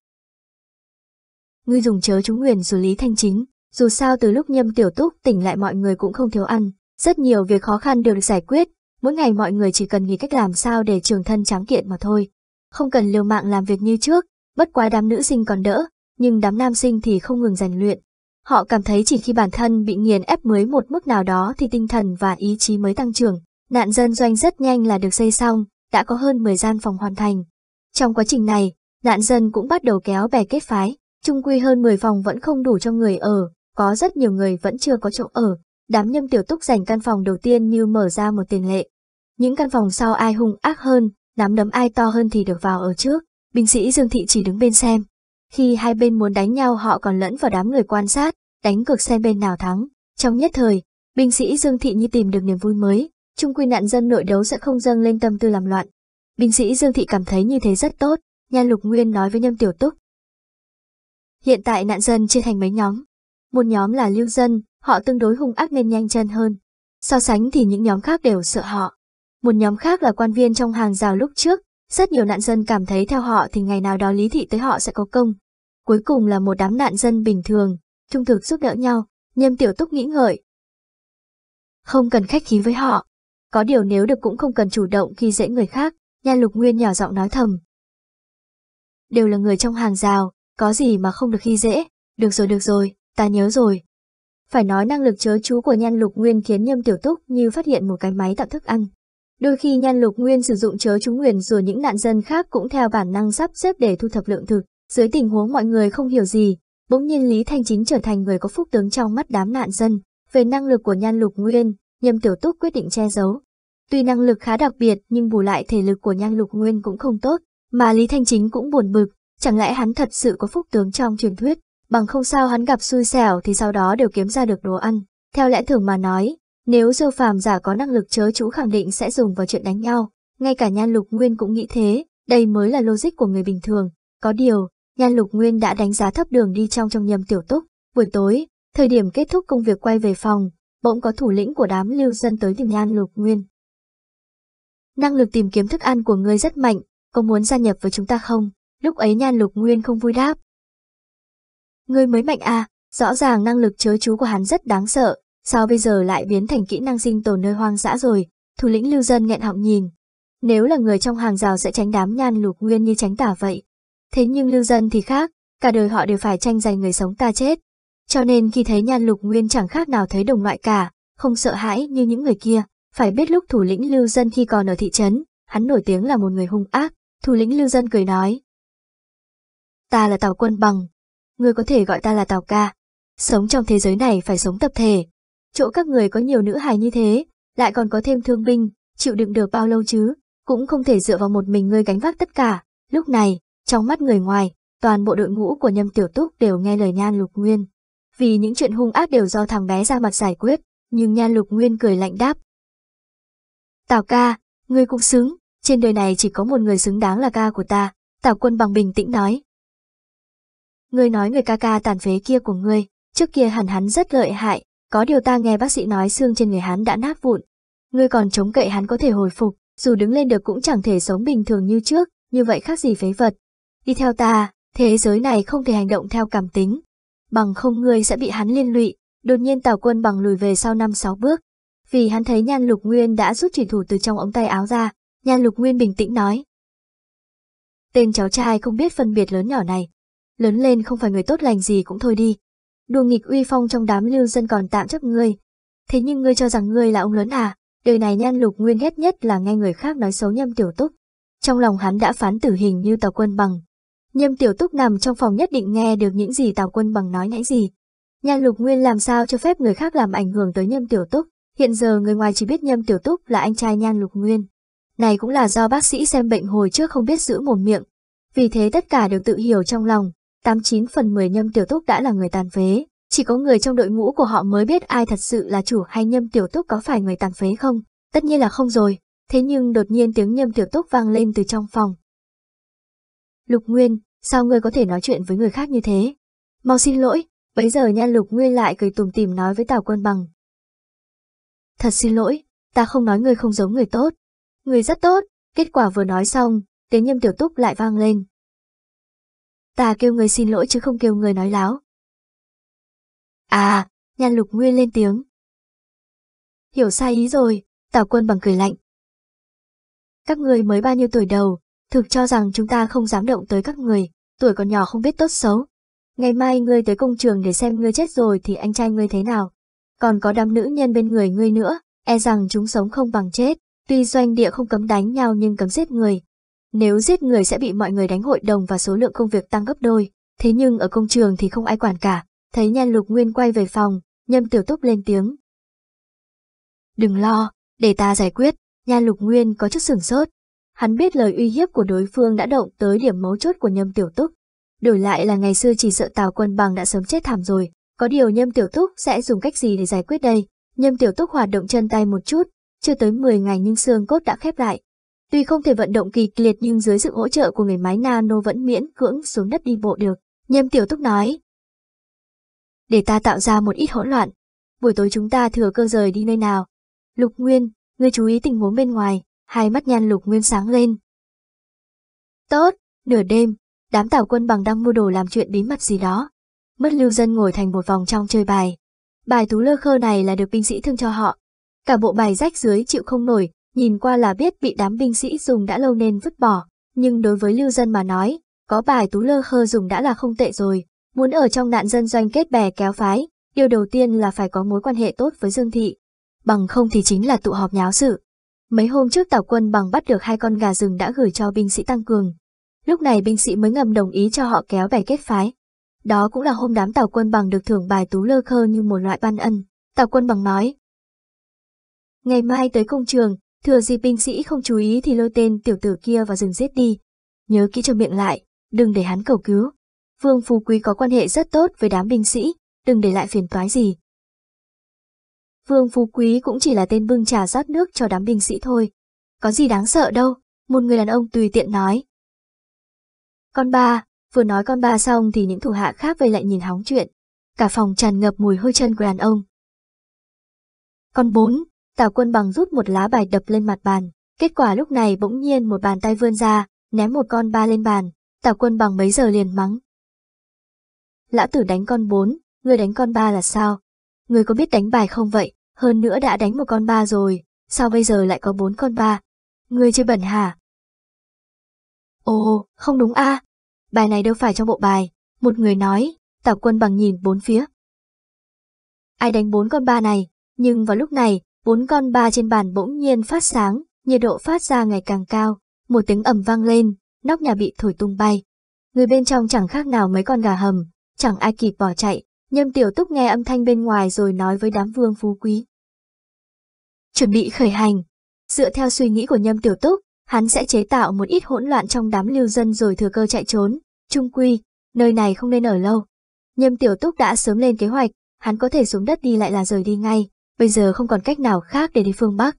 Ngươi dùng chớ chúng nguyện xử lý thanh chính, dù sao từ lúc Nhâm Tiểu Túc tỉnh lại mọi người cũng không thiếu ăn, rất nhiều việc khó khăn đều được giải quyết, mỗi ngày mọi người chỉ cần nghĩ cách làm sao để trường thân tráng kiện mà thôi. Không cần liều mạng làm việc như trước, bất quá đám nữ sinh còn đỡ, nhưng đám nam sinh thì không ngừng rèn luyện, Họ cảm thấy chỉ khi bản thân bị nghiền ép mới một mức nào đó thì tinh thần và ý chí mới tăng trưởng. Nạn dân doanh rất nhanh là được xây xong, đã có hơn 10 gian phòng hoàn thành. Trong quá trình này, nạn dân cũng bắt đầu kéo bè kết phái, chung quy hơn 10 phòng vẫn không đủ cho người ở, có rất nhiều người vẫn chưa có chỗ ở. Đám nhâm tiểu túc dành căn phòng đầu tiên như mở ra một tiền lệ. Những căn phòng sau ai hung ác hơn, nắm đấm ai to hơn thì được vào ở trước, binh sĩ Dương Thị chỉ đứng bên xem. Khi hai bên muốn đánh nhau họ còn lẫn vào đám người quan sát, đánh cược xem bên nào thắng. Trong nhất thời, binh sĩ Dương Thị như tìm được niềm vui mới, chung quy nạn dân nội đấu sẽ không dâng lên tâm tư làm loạn. Binh sĩ Dương Thị cảm thấy như thế rất tốt, nha lục nguyên nói với Nhâm Tiểu Túc. Hiện tại nạn dân chia thành mấy nhóm. Một nhóm là lưu dân, họ tương đối hung ác nên nhanh chân hơn. So sánh thì những nhóm khác đều sợ họ. Một nhóm khác là quan viên trong hàng rào lúc trước, rất nhiều nạn dân cảm thấy theo họ thì ngày nào đó lý thị tới họ sẽ có công. Cuối cùng là một đám nạn dân bình thường, trung thực giúp đỡ nhau, Nhâm Tiểu Túc nghĩ ngợi. Không cần khách khí với họ, có điều nếu được cũng không cần chủ động khi dễ người khác, nha lục nguyên nhỏ giọng nói thầm. Đều là người trong hàng rào, có gì mà không được khi dễ, được rồi được rồi, ta nhớ rồi. Phải nói năng lực chớ chú của nhan lục nguyên khiến nhâm tiểu túc như phát hiện một cái máy tạo thức ăn. Đôi khi nhan lục nguyên sử dụng chớ chúng nguyền rồi những nạn dân khác cũng theo bản năng sắp xếp để thu thập lượng thực. Dưới tình huống mọi người không hiểu gì, bỗng nhiên Lý Thanh Chính trở thành người có phúc tướng trong mắt đám nạn dân. Về năng lực của nhan lục nguyên, nhâm tiểu túc quyết định che giấu. Tuy năng lực khá đặc biệt nhưng bù lại thể lực của nhan lục nguyên cũng không tốt, mà Lý Thanh Chính cũng buồn bực, chẳng lẽ hắn thật sự có phúc tướng trong truyền thuyết, bằng không sao hắn gặp xui xẻo thì sau đó đều kiếm ra được đồ ăn. Theo lẽ thường mà nói, nếu Diêu Phàm giả có năng lực chớ chú khẳng định sẽ dùng vào chuyện đánh nhau, ngay cả Nhan Lục Nguyên cũng nghĩ thế, đây mới là logic của người bình thường. Có điều, Nhan Lục Nguyên đã đánh giá thấp đường đi trong trong nhầm tiểu túc. Buổi tối, thời điểm kết thúc công việc quay về phòng, bỗng có thủ lĩnh của đám lưu dân tới tìm Nhan Lục Nguyên. Năng lực tìm kiếm thức ăn của ngươi rất mạnh, có muốn gia nhập với chúng ta không? Lúc ấy Nhan Lục Nguyên không vui đáp. Ngươi mới mạnh à, rõ ràng năng lực chớ chú của hắn rất đáng sợ, Sao bây giờ lại biến thành kỹ năng sinh tồn nơi hoang dã rồi? Thủ lĩnh lưu dân nghẹn họng nhìn. Nếu là người trong hàng rào sẽ tránh đám nhan lục nguyên như tránh tả vậy. Thế nhưng lưu dân thì khác, cả đời họ đều phải tranh giành người sống ta chết. Cho nên khi thấy nhan lục nguyên chẳng khác nào thấy đồng loại cả, không sợ hãi như những người kia. Phải biết lúc thủ lĩnh lưu dân khi còn ở thị trấn, hắn nổi tiếng là một người hung ác, thủ lĩnh lưu dân cười nói. Ta là Tào Quân Bằng, ngươi có thể gọi ta là Tào Ca. Sống trong thế giới này phải sống tập thể, chỗ các người có nhiều nữ hài như thế, lại còn có thêm thương binh, chịu đựng được bao lâu chứ, cũng không thể dựa vào một mình ngươi gánh vác tất cả. Lúc này, trong mắt người ngoài, toàn bộ đội ngũ của Nhâm Tiểu Túc đều nghe lời Nhan Lục Nguyên. Vì những chuyện hung ác đều do thằng bé ra mặt giải quyết, nhưng Nhan Lục Nguyên cười lạnh đáp. Tào ca, ngươi cũng xứng, trên đời này chỉ có một người xứng đáng là ca của ta, Tào quân bằng bình tĩnh nói. Ngươi nói người ca ca tàn phế kia của ngươi, trước kia hẳn hắn rất lợi hại, có điều ta nghe bác sĩ nói xương trên người hắn đã nát vụn. Ngươi còn chống cậy hắn có thể hồi phục, dù đứng lên được cũng chẳng thể sống bình thường như trước, như vậy khác gì phế vật. Đi theo ta, thế giới này không thể hành động theo cảm tính. Bằng không ngươi sẽ bị hắn liên lụy, đột nhiên tào quân bằng lùi về sau năm sáu bước. Vì hắn thấy nhan lục nguyên đã rút chỉ thủ từ trong ống tay áo ra, nhan lục nguyên bình tĩnh nói. Tên cháu trai không biết phân biệt lớn nhỏ này. Lớn lên không phải người tốt lành gì cũng thôi đi, đùa nghịch uy phong trong đám lưu dân còn tạm chấp ngươi. Thế nhưng ngươi cho rằng ngươi là ông lớn à, đời này nhan lục nguyên ghét nhất là nghe người khác nói xấu nhâm tiểu túc. Trong lòng hắn đã phán tử hình như tàu quân bằng. Nhâm tiểu túc nằm trong phòng nhất định nghe được những gì tàu quân bằng nói nãy gì. Nhan lục nguyên làm sao cho phép người khác làm ảnh hưởng tới nhâm tiểu túc, hiện giờ người ngoài chỉ biết nhâm tiểu túc là anh trai nhan lục nguyên. Này cũng là do bác sĩ xem bệnh hồi trước không biết giữ mồm miệng. Vì thế tất cả đều tự hiểu trong lòng, tám chín phần mười nhâm tiểu túc đã là người tàn phế. Chỉ có người trong đội ngũ của họ mới biết ai thật sự là chủ hay nhâm tiểu túc có phải người tàn phế không. Tất nhiên là không rồi, thế nhưng đột nhiên tiếng nhâm tiểu túc vang lên từ trong phòng. Lục Nguyên, sao ngươi có thể nói chuyện với người khác như thế? Mau xin lỗi, bấy giờ nha Lục Nguyên lại cười tùm tìm nói với Tào Quân Bằng. Thật xin lỗi, ta không nói ngươi không giống người tốt. Người rất tốt, kết quả vừa nói xong, tiếng nhâm tiểu túc lại vang lên, ta kêu người xin lỗi chứ không kêu người nói láo. À, nhan lục nguyên lên tiếng. Hiểu sai ý rồi, tào quân bằng cười lạnh. Các người mới bao nhiêu tuổi đầu, thực cho rằng chúng ta không dám động tới các người, tuổi còn nhỏ không biết tốt xấu. Ngày mai ngươi tới công trường để xem ngươi chết rồi thì anh trai ngươi thế nào. Còn có đám nữ nhân bên người ngươi nữa, e rằng chúng sống không bằng chết. Tuy doanh địa không cấm đánh nhau nhưng cấm giết người, nếu giết người sẽ bị mọi người đánh hội đồng và số lượng công việc tăng gấp đôi, thế nhưng ở công trường thì không ai quản cả. Thấy nhan lục nguyên quay về phòng, nhâm tiểu túc lên tiếng. Đừng lo, để ta giải quyết, nhan lục nguyên có chút sửng sốt. Hắn biết lời uy hiếp của đối phương đã động tới điểm mấu chốt của nhâm tiểu túc. Đổi lại là ngày xưa chỉ sợ Tào Quân Bằng đã sớm chết thảm rồi, có điều Nhâm Tiểu Túc sẽ dùng cách gì để giải quyết đây? Nhâm Tiểu Túc hoạt động chân tay một chút, chưa tới 10 ngày nhưng xương cốt đã khép lại, Tuy không thể vận động kịch liệt nhưng dưới sự hỗ trợ của người máy nano vẫn miễn cưỡng xuống đất đi bộ được. Nhâm Tiểu Túc nói. Để ta tạo ra một ít hỗn loạn. Buổi tối chúng ta thừa cơ rời đi nơi nào. Lục Nguyên, ngươi chú ý tình huống bên ngoài, hai mắt nhan Lục Nguyên sáng lên. Tốt, nửa đêm, đám tảo quân bằng đang mua đồ làm chuyện bí mật gì đó. Mất lưu dân ngồi thành một vòng trong chơi bài. Bài tú lơ khơ này là được binh sĩ thương cho họ. Cả bộ bài rách dưới chịu không nổi, nhìn qua là biết bị đám binh sĩ dùng đã lâu nên vứt bỏ, nhưng đối với lưu dân mà nói, có bài tú lơ khơ dùng đã là không tệ rồi, muốn ở trong nạn dân doanh kết bè kéo phái, điều đầu tiên là phải có mối quan hệ tốt với Dương Thị, bằng không thì chính là tụ họp nháo sự. Mấy hôm trước Tào Quân bằng bắt được hai con gà rừng đã gửi cho binh sĩ tăng cường. Lúc này binh sĩ mới ngầm đồng ý cho họ kéo bè kết phái. Đó cũng là hôm đám Tào Quân bằng được thưởng bài tú lơ khơ như một loại ban ân, Tào Quân bằng nói. Ngày mai tới công trường, Thừa dịp binh sĩ không chú ý thì lôi tên tiểu tử kia vào rừng giết đi. Nhớ kỹ trong miệng lại, đừng để hắn cầu cứu. Vương Phú Quý có quan hệ rất tốt với đám binh sĩ, đừng để lại phiền toái gì. Vương Phú Quý cũng chỉ là tên bưng trà rót nước cho đám binh sĩ thôi. Có gì đáng sợ đâu, một người đàn ông tùy tiện nói. Con ba, vừa nói con ba xong thì những thủ hạ khác về lại nhìn hóng chuyện. Cả phòng tràn ngập mùi hôi chân của đàn ông. Con bốn, Tào quân bằng rút một lá bài đập lên mặt bàn. Kết quả lúc này bỗng nhiên một bàn tay vươn ra, ném một con ba lên bàn. Tào quân bằng mấy giờ liền mắng. Lão tử đánh con bốn, người đánh con ba là sao? Người có biết đánh bài không vậy? Hơn nữa đã đánh một con ba rồi, sao bây giờ lại có bốn con ba? Người chơi bẩn hả? Ồ, không đúng a à. Bài này đâu phải trong bộ bài. Một người nói, tào quân bằng nhìn bốn phía. Ai đánh bốn con ba này? Nhưng vào lúc này, bốn con ba trên bàn bỗng nhiên phát sáng, nhiệt độ phát ra ngày càng cao, một tiếng ầm vang lên, nóc nhà bị thổi tung bay. Người bên trong chẳng khác nào mấy con gà hầm, chẳng ai kịp bỏ chạy, nhâm tiểu túc nghe âm thanh bên ngoài rồi nói với đám vương phú quý. Chuẩn bị khởi hành, dựa theo suy nghĩ của nhâm tiểu túc, hắn sẽ chế tạo một ít hỗn loạn trong đám lưu dân rồi thừa cơ chạy trốn, trung quy, nơi này không nên ở lâu. Nhâm tiểu túc đã sớm lên kế hoạch, hắn có thể xuống đất đi lại là rời đi ngay, Bây giờ không còn cách nào khác để đi phương Bắc,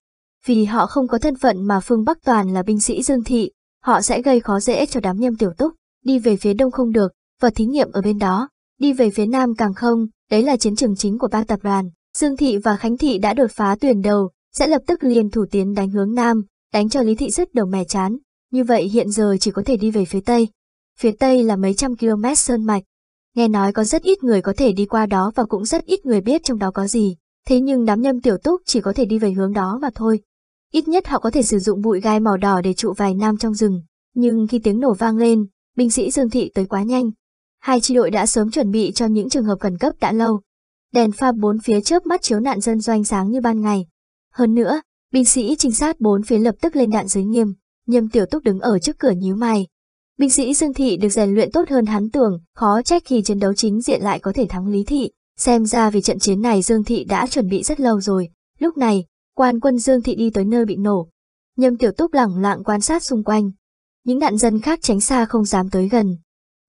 vì họ không có thân phận mà phương Bắc toàn là binh sĩ dương thị, họ sẽ gây khó dễ cho đám nhâm tiểu túc, đi về phía đông không được, và thí nghiệm ở bên đó, đi về phía nam càng không, đấy là chiến trường chính của ba tập đoàn. Dương Thị và Khánh Thị đã đột phá tuyển đầu, sẽ lập tức liền thủ tiến đánh hướng nam, đánh cho Lý Thị rất đầu mẻ chán. Như vậy hiện giờ chỉ có thể đi về phía tây. Phía tây là mấy trăm km sơn mạch. Nghe nói có rất ít người có thể đi qua đó và cũng rất ít người biết trong đó có gì thế nhưng đám nhâm tiểu túc chỉ có thể đi về hướng đó mà thôi. Ít nhất họ có thể sử dụng bụi gai màu đỏ để trụ vài nam trong rừng, nhưng khi tiếng nổ vang lên, binh sĩ Dương Thị tới quá nhanh. Hai chi đội đã sớm chuẩn bị cho những trường hợp khẩn cấp đã lâu. Đèn pha bốn phía chớp mắt chiếu nạn dân doanh sáng như ban ngày. Hơn nữa, binh sĩ trinh sát bốn phía lập tức lên đạn dưới nghiêm, nhâm tiểu túc đứng ở trước cửa nhíu mày. Binh sĩ Dương Thị được rèn luyện tốt hơn hắn tưởng, khó trách khi chiến đấu chính diện lại có thể thắng Lý Thị. Xem ra vì trận chiến này Dương Thị đã chuẩn bị rất lâu rồi, lúc này, quan quân Dương Thị đi tới nơi bị nổ. Nhâm Tiểu Túc lẳng lặng quan sát xung quanh. Những nạn dân khác tránh xa không dám tới gần.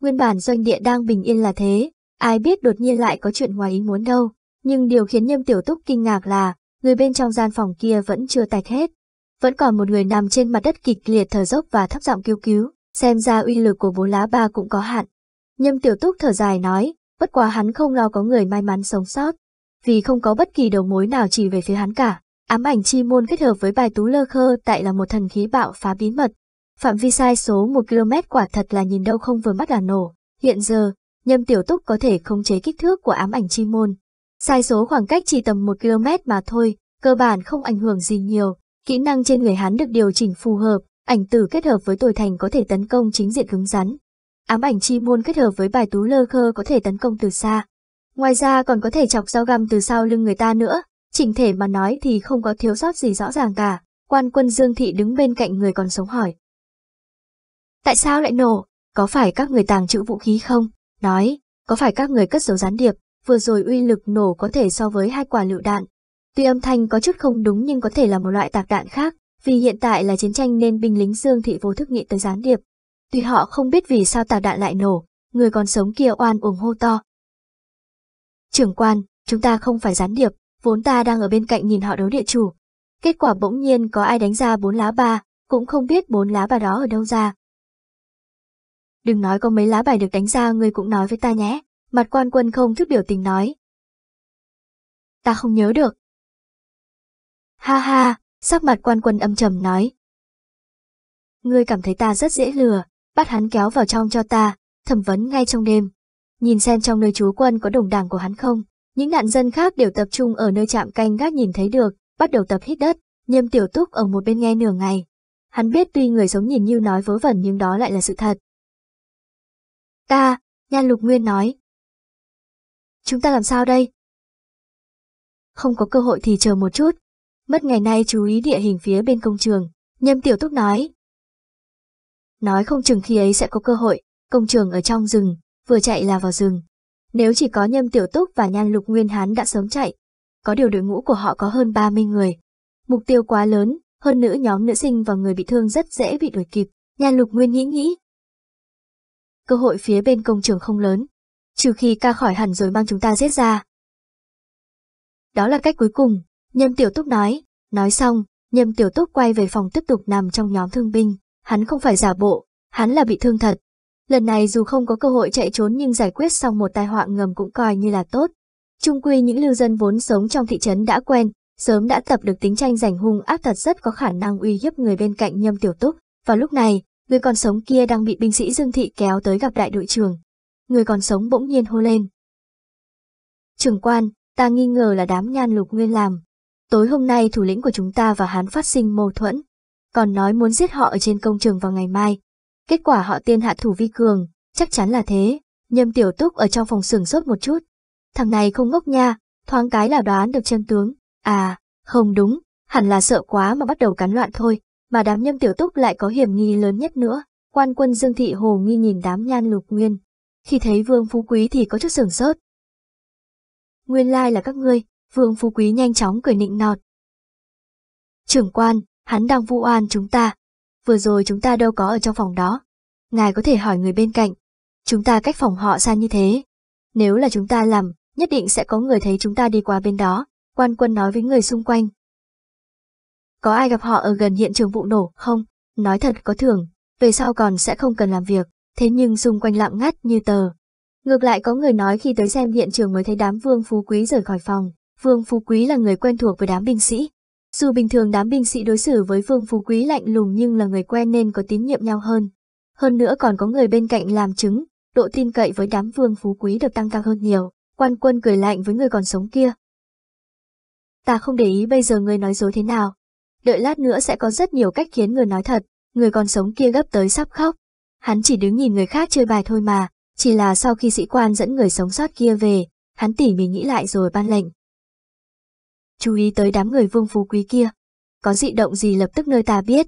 Nguyên bản doanh địa đang bình yên là thế, ai biết đột nhiên lại có chuyện ngoài ý muốn đâu. Nhưng điều khiến Nhâm Tiểu Túc kinh ngạc là, người bên trong gian phòng kia vẫn chưa tạch hết. Vẫn còn một người nằm trên mặt đất kịch liệt thở dốc và thấp giọng kêu cứu, xem ra uy lực của bố lá ba cũng có hạn. Nhâm Tiểu Túc thở dài nói, bất quá hắn không lo có người may mắn sống sót, vì không có bất kỳ đầu mối nào chỉ về phía hắn cả. Ám ảnh chi môn kết hợp với bài tú lơ khơ tại là một thần khí bạo phá bí mật. Phạm vi sai số 1 km quả thật là nhìn đâu không vừa mắt là nổ. Hiện giờ, nhâm tiểu túc có thể không chế kích thước của ám ảnh chi môn. Sai số khoảng cách chỉ tầm 1 km mà thôi, cơ bản không ảnh hưởng gì nhiều. Kỹ năng trên người hắn được điều chỉnh phù hợp, ảnh tử kết hợp với tồi thành có thể tấn công chính diện cứng rắn, ám ảnh chi môn kết hợp với bài tú lơ khơ có thể tấn công từ xa. Ngoài ra còn có thể chọc dao găm từ sau lưng người ta nữa, chỉnh thể mà nói thì không có thiếu sót gì rõ ràng cả, quan quân Dương Thị đứng bên cạnh người còn sống hỏi. Tại sao lại nổ? Có phải các người tàng trữ vũ khí không? Nói, có phải các người cất giấu gián điệp, vừa rồi uy lực nổ có thể so với hai quả lựu đạn. Tuy âm thanh có chút không đúng nhưng có thể là một loại tạc đạn khác, vì hiện tại là chiến tranh nên binh lính Dương Thị vô thức nghĩ tới gián điệp, tuy họ không biết vì sao tàu đạn lại nổ, người còn sống kia oan uổng hô to. Trưởng quan, chúng ta không phải gián điệp, vốn ta đang ở bên cạnh nhìn họ đấu địa chủ. Kết quả bỗng nhiên có ai đánh ra bốn lá ba, cũng không biết bốn lá bài đó ở đâu ra. Đừng nói có mấy lá bài được đánh ra người cũng nói với ta nhé, mặt quan quân không thức biểu tình nói. Ta không nhớ được. Ha ha, sắc mặt quan quân âm trầm nói. Ngươi cảm thấy ta rất dễ lừa, bắt hắn kéo vào trong cho ta, thẩm vấn ngay trong đêm. Nhìn xem trong nơi trú quân có đồng đảng của hắn không, những nạn dân khác đều tập trung ở nơi chạm canh gác nhìn thấy được, bắt đầu tập hít đất, nhâm Tiểu Túc ở một bên nghe nửa ngày. Hắn biết tuy người sống nhìn như nói vớ vẩn nhưng đó lại là sự thật. Ta, Nhan Lục Nguyên nói. Chúng ta làm sao đây? Không có cơ hội thì chờ một chút. Mất ngày nay chú ý địa hình phía bên công trường. Nhâm Tiểu Túc nói, Nói không chừng khi ấy sẽ có cơ hội, công trường ở trong rừng, vừa chạy là vào rừng. Nếu chỉ có Nhâm Tiểu Túc và Nhan Lục Nguyên Hán đã sớm chạy, có điều đội ngũ của họ có hơn 30 người. Mục tiêu quá lớn, hơn nữa nhóm nữ sinh và người bị thương rất dễ bị đuổi kịp, Nhan Lục Nguyên nghĩ nghĩ. Cơ hội phía bên công trường không lớn, trừ khi ca khỏi hẳn rồi mang chúng ta giết ra. Đó là cách cuối cùng, Nhâm Tiểu Túc nói, nói xong, Nhâm Tiểu Túc quay về phòng tiếp tục nằm trong nhóm thương binh hắn không phải giả bộ, hắn là bị thương thật. Lần này dù không có cơ hội chạy trốn nhưng giải quyết xong một tai họa ngầm cũng coi như là tốt. Trung quy những lưu dân vốn sống trong thị trấn đã quen, sớm đã tập được tính tranh giành hung áp thật rất có khả năng uy hiếp người bên cạnh nhâm tiểu túc. Và lúc này, người còn sống kia đang bị binh sĩ Dương Thị kéo tới gặp đại đội trưởng. Người còn sống bỗng nhiên hô lên. Trưởng quan, ta nghi ngờ là đám nhan lục nguyên làm. Tối hôm nay thủ lĩnh của chúng ta và hắn phát sinh mâu thuẫn còn nói muốn giết họ ở trên công trường vào ngày mai. Kết quả họ tiên hạ thủ vi cường, chắc chắn là thế. Nhâm Tiểu Túc ở trong phòng sưởng sốt một chút. Thằng này không ngốc nha, thoáng cái là đoán được chân tướng. À, không đúng, hẳn là sợ quá mà bắt đầu cắn loạn thôi, mà đám Nhâm Tiểu Túc lại có hiểm nghi lớn nhất nữa. Quan quân Dương Thị Hồ nghi nhìn đám nhan lục nguyên. Khi thấy Vương Phú Quý thì có chút sửng sốt. Nguyên lai like là các ngươi, Vương Phú Quý nhanh chóng cười nịnh nọt. Trưởng quan, hắn đang vu oan chúng ta. Vừa rồi chúng ta đâu có ở trong phòng đó. Ngài có thể hỏi người bên cạnh. Chúng ta cách phòng họ xa như thế. Nếu là chúng ta làm, nhất định sẽ có người thấy chúng ta đi qua bên đó, quan quân nói với người xung quanh. Có ai gặp họ ở gần hiện trường vụ nổ không? Nói thật có thường về sau còn sẽ không cần làm việc, thế nhưng xung quanh lặng ngắt như tờ. Ngược lại có người nói khi tới xem hiện trường mới thấy đám vương phú quý rời khỏi phòng, vương phú quý là người quen thuộc với đám binh sĩ, dù bình thường đám binh sĩ đối xử với Vương Phú Quý lạnh lùng nhưng là người quen nên có tín nhiệm nhau hơn. Hơn nữa còn có người bên cạnh làm chứng, độ tin cậy với đám Vương Phú Quý được tăng cao hơn nhiều. Quan quân cười lạnh với người còn sống kia. Ta không để ý bây giờ người nói dối thế nào. Đợi lát nữa sẽ có rất nhiều cách khiến người nói thật, người còn sống kia gấp tới sắp khóc. Hắn chỉ đứng nhìn người khác chơi bài thôi mà, chỉ là sau khi sĩ quan dẫn người sống sót kia về, hắn tỉ mỉ nghĩ lại rồi ban lệnh, chú ý tới đám người vương phú quý kia. Có dị động gì lập tức nơi ta biết,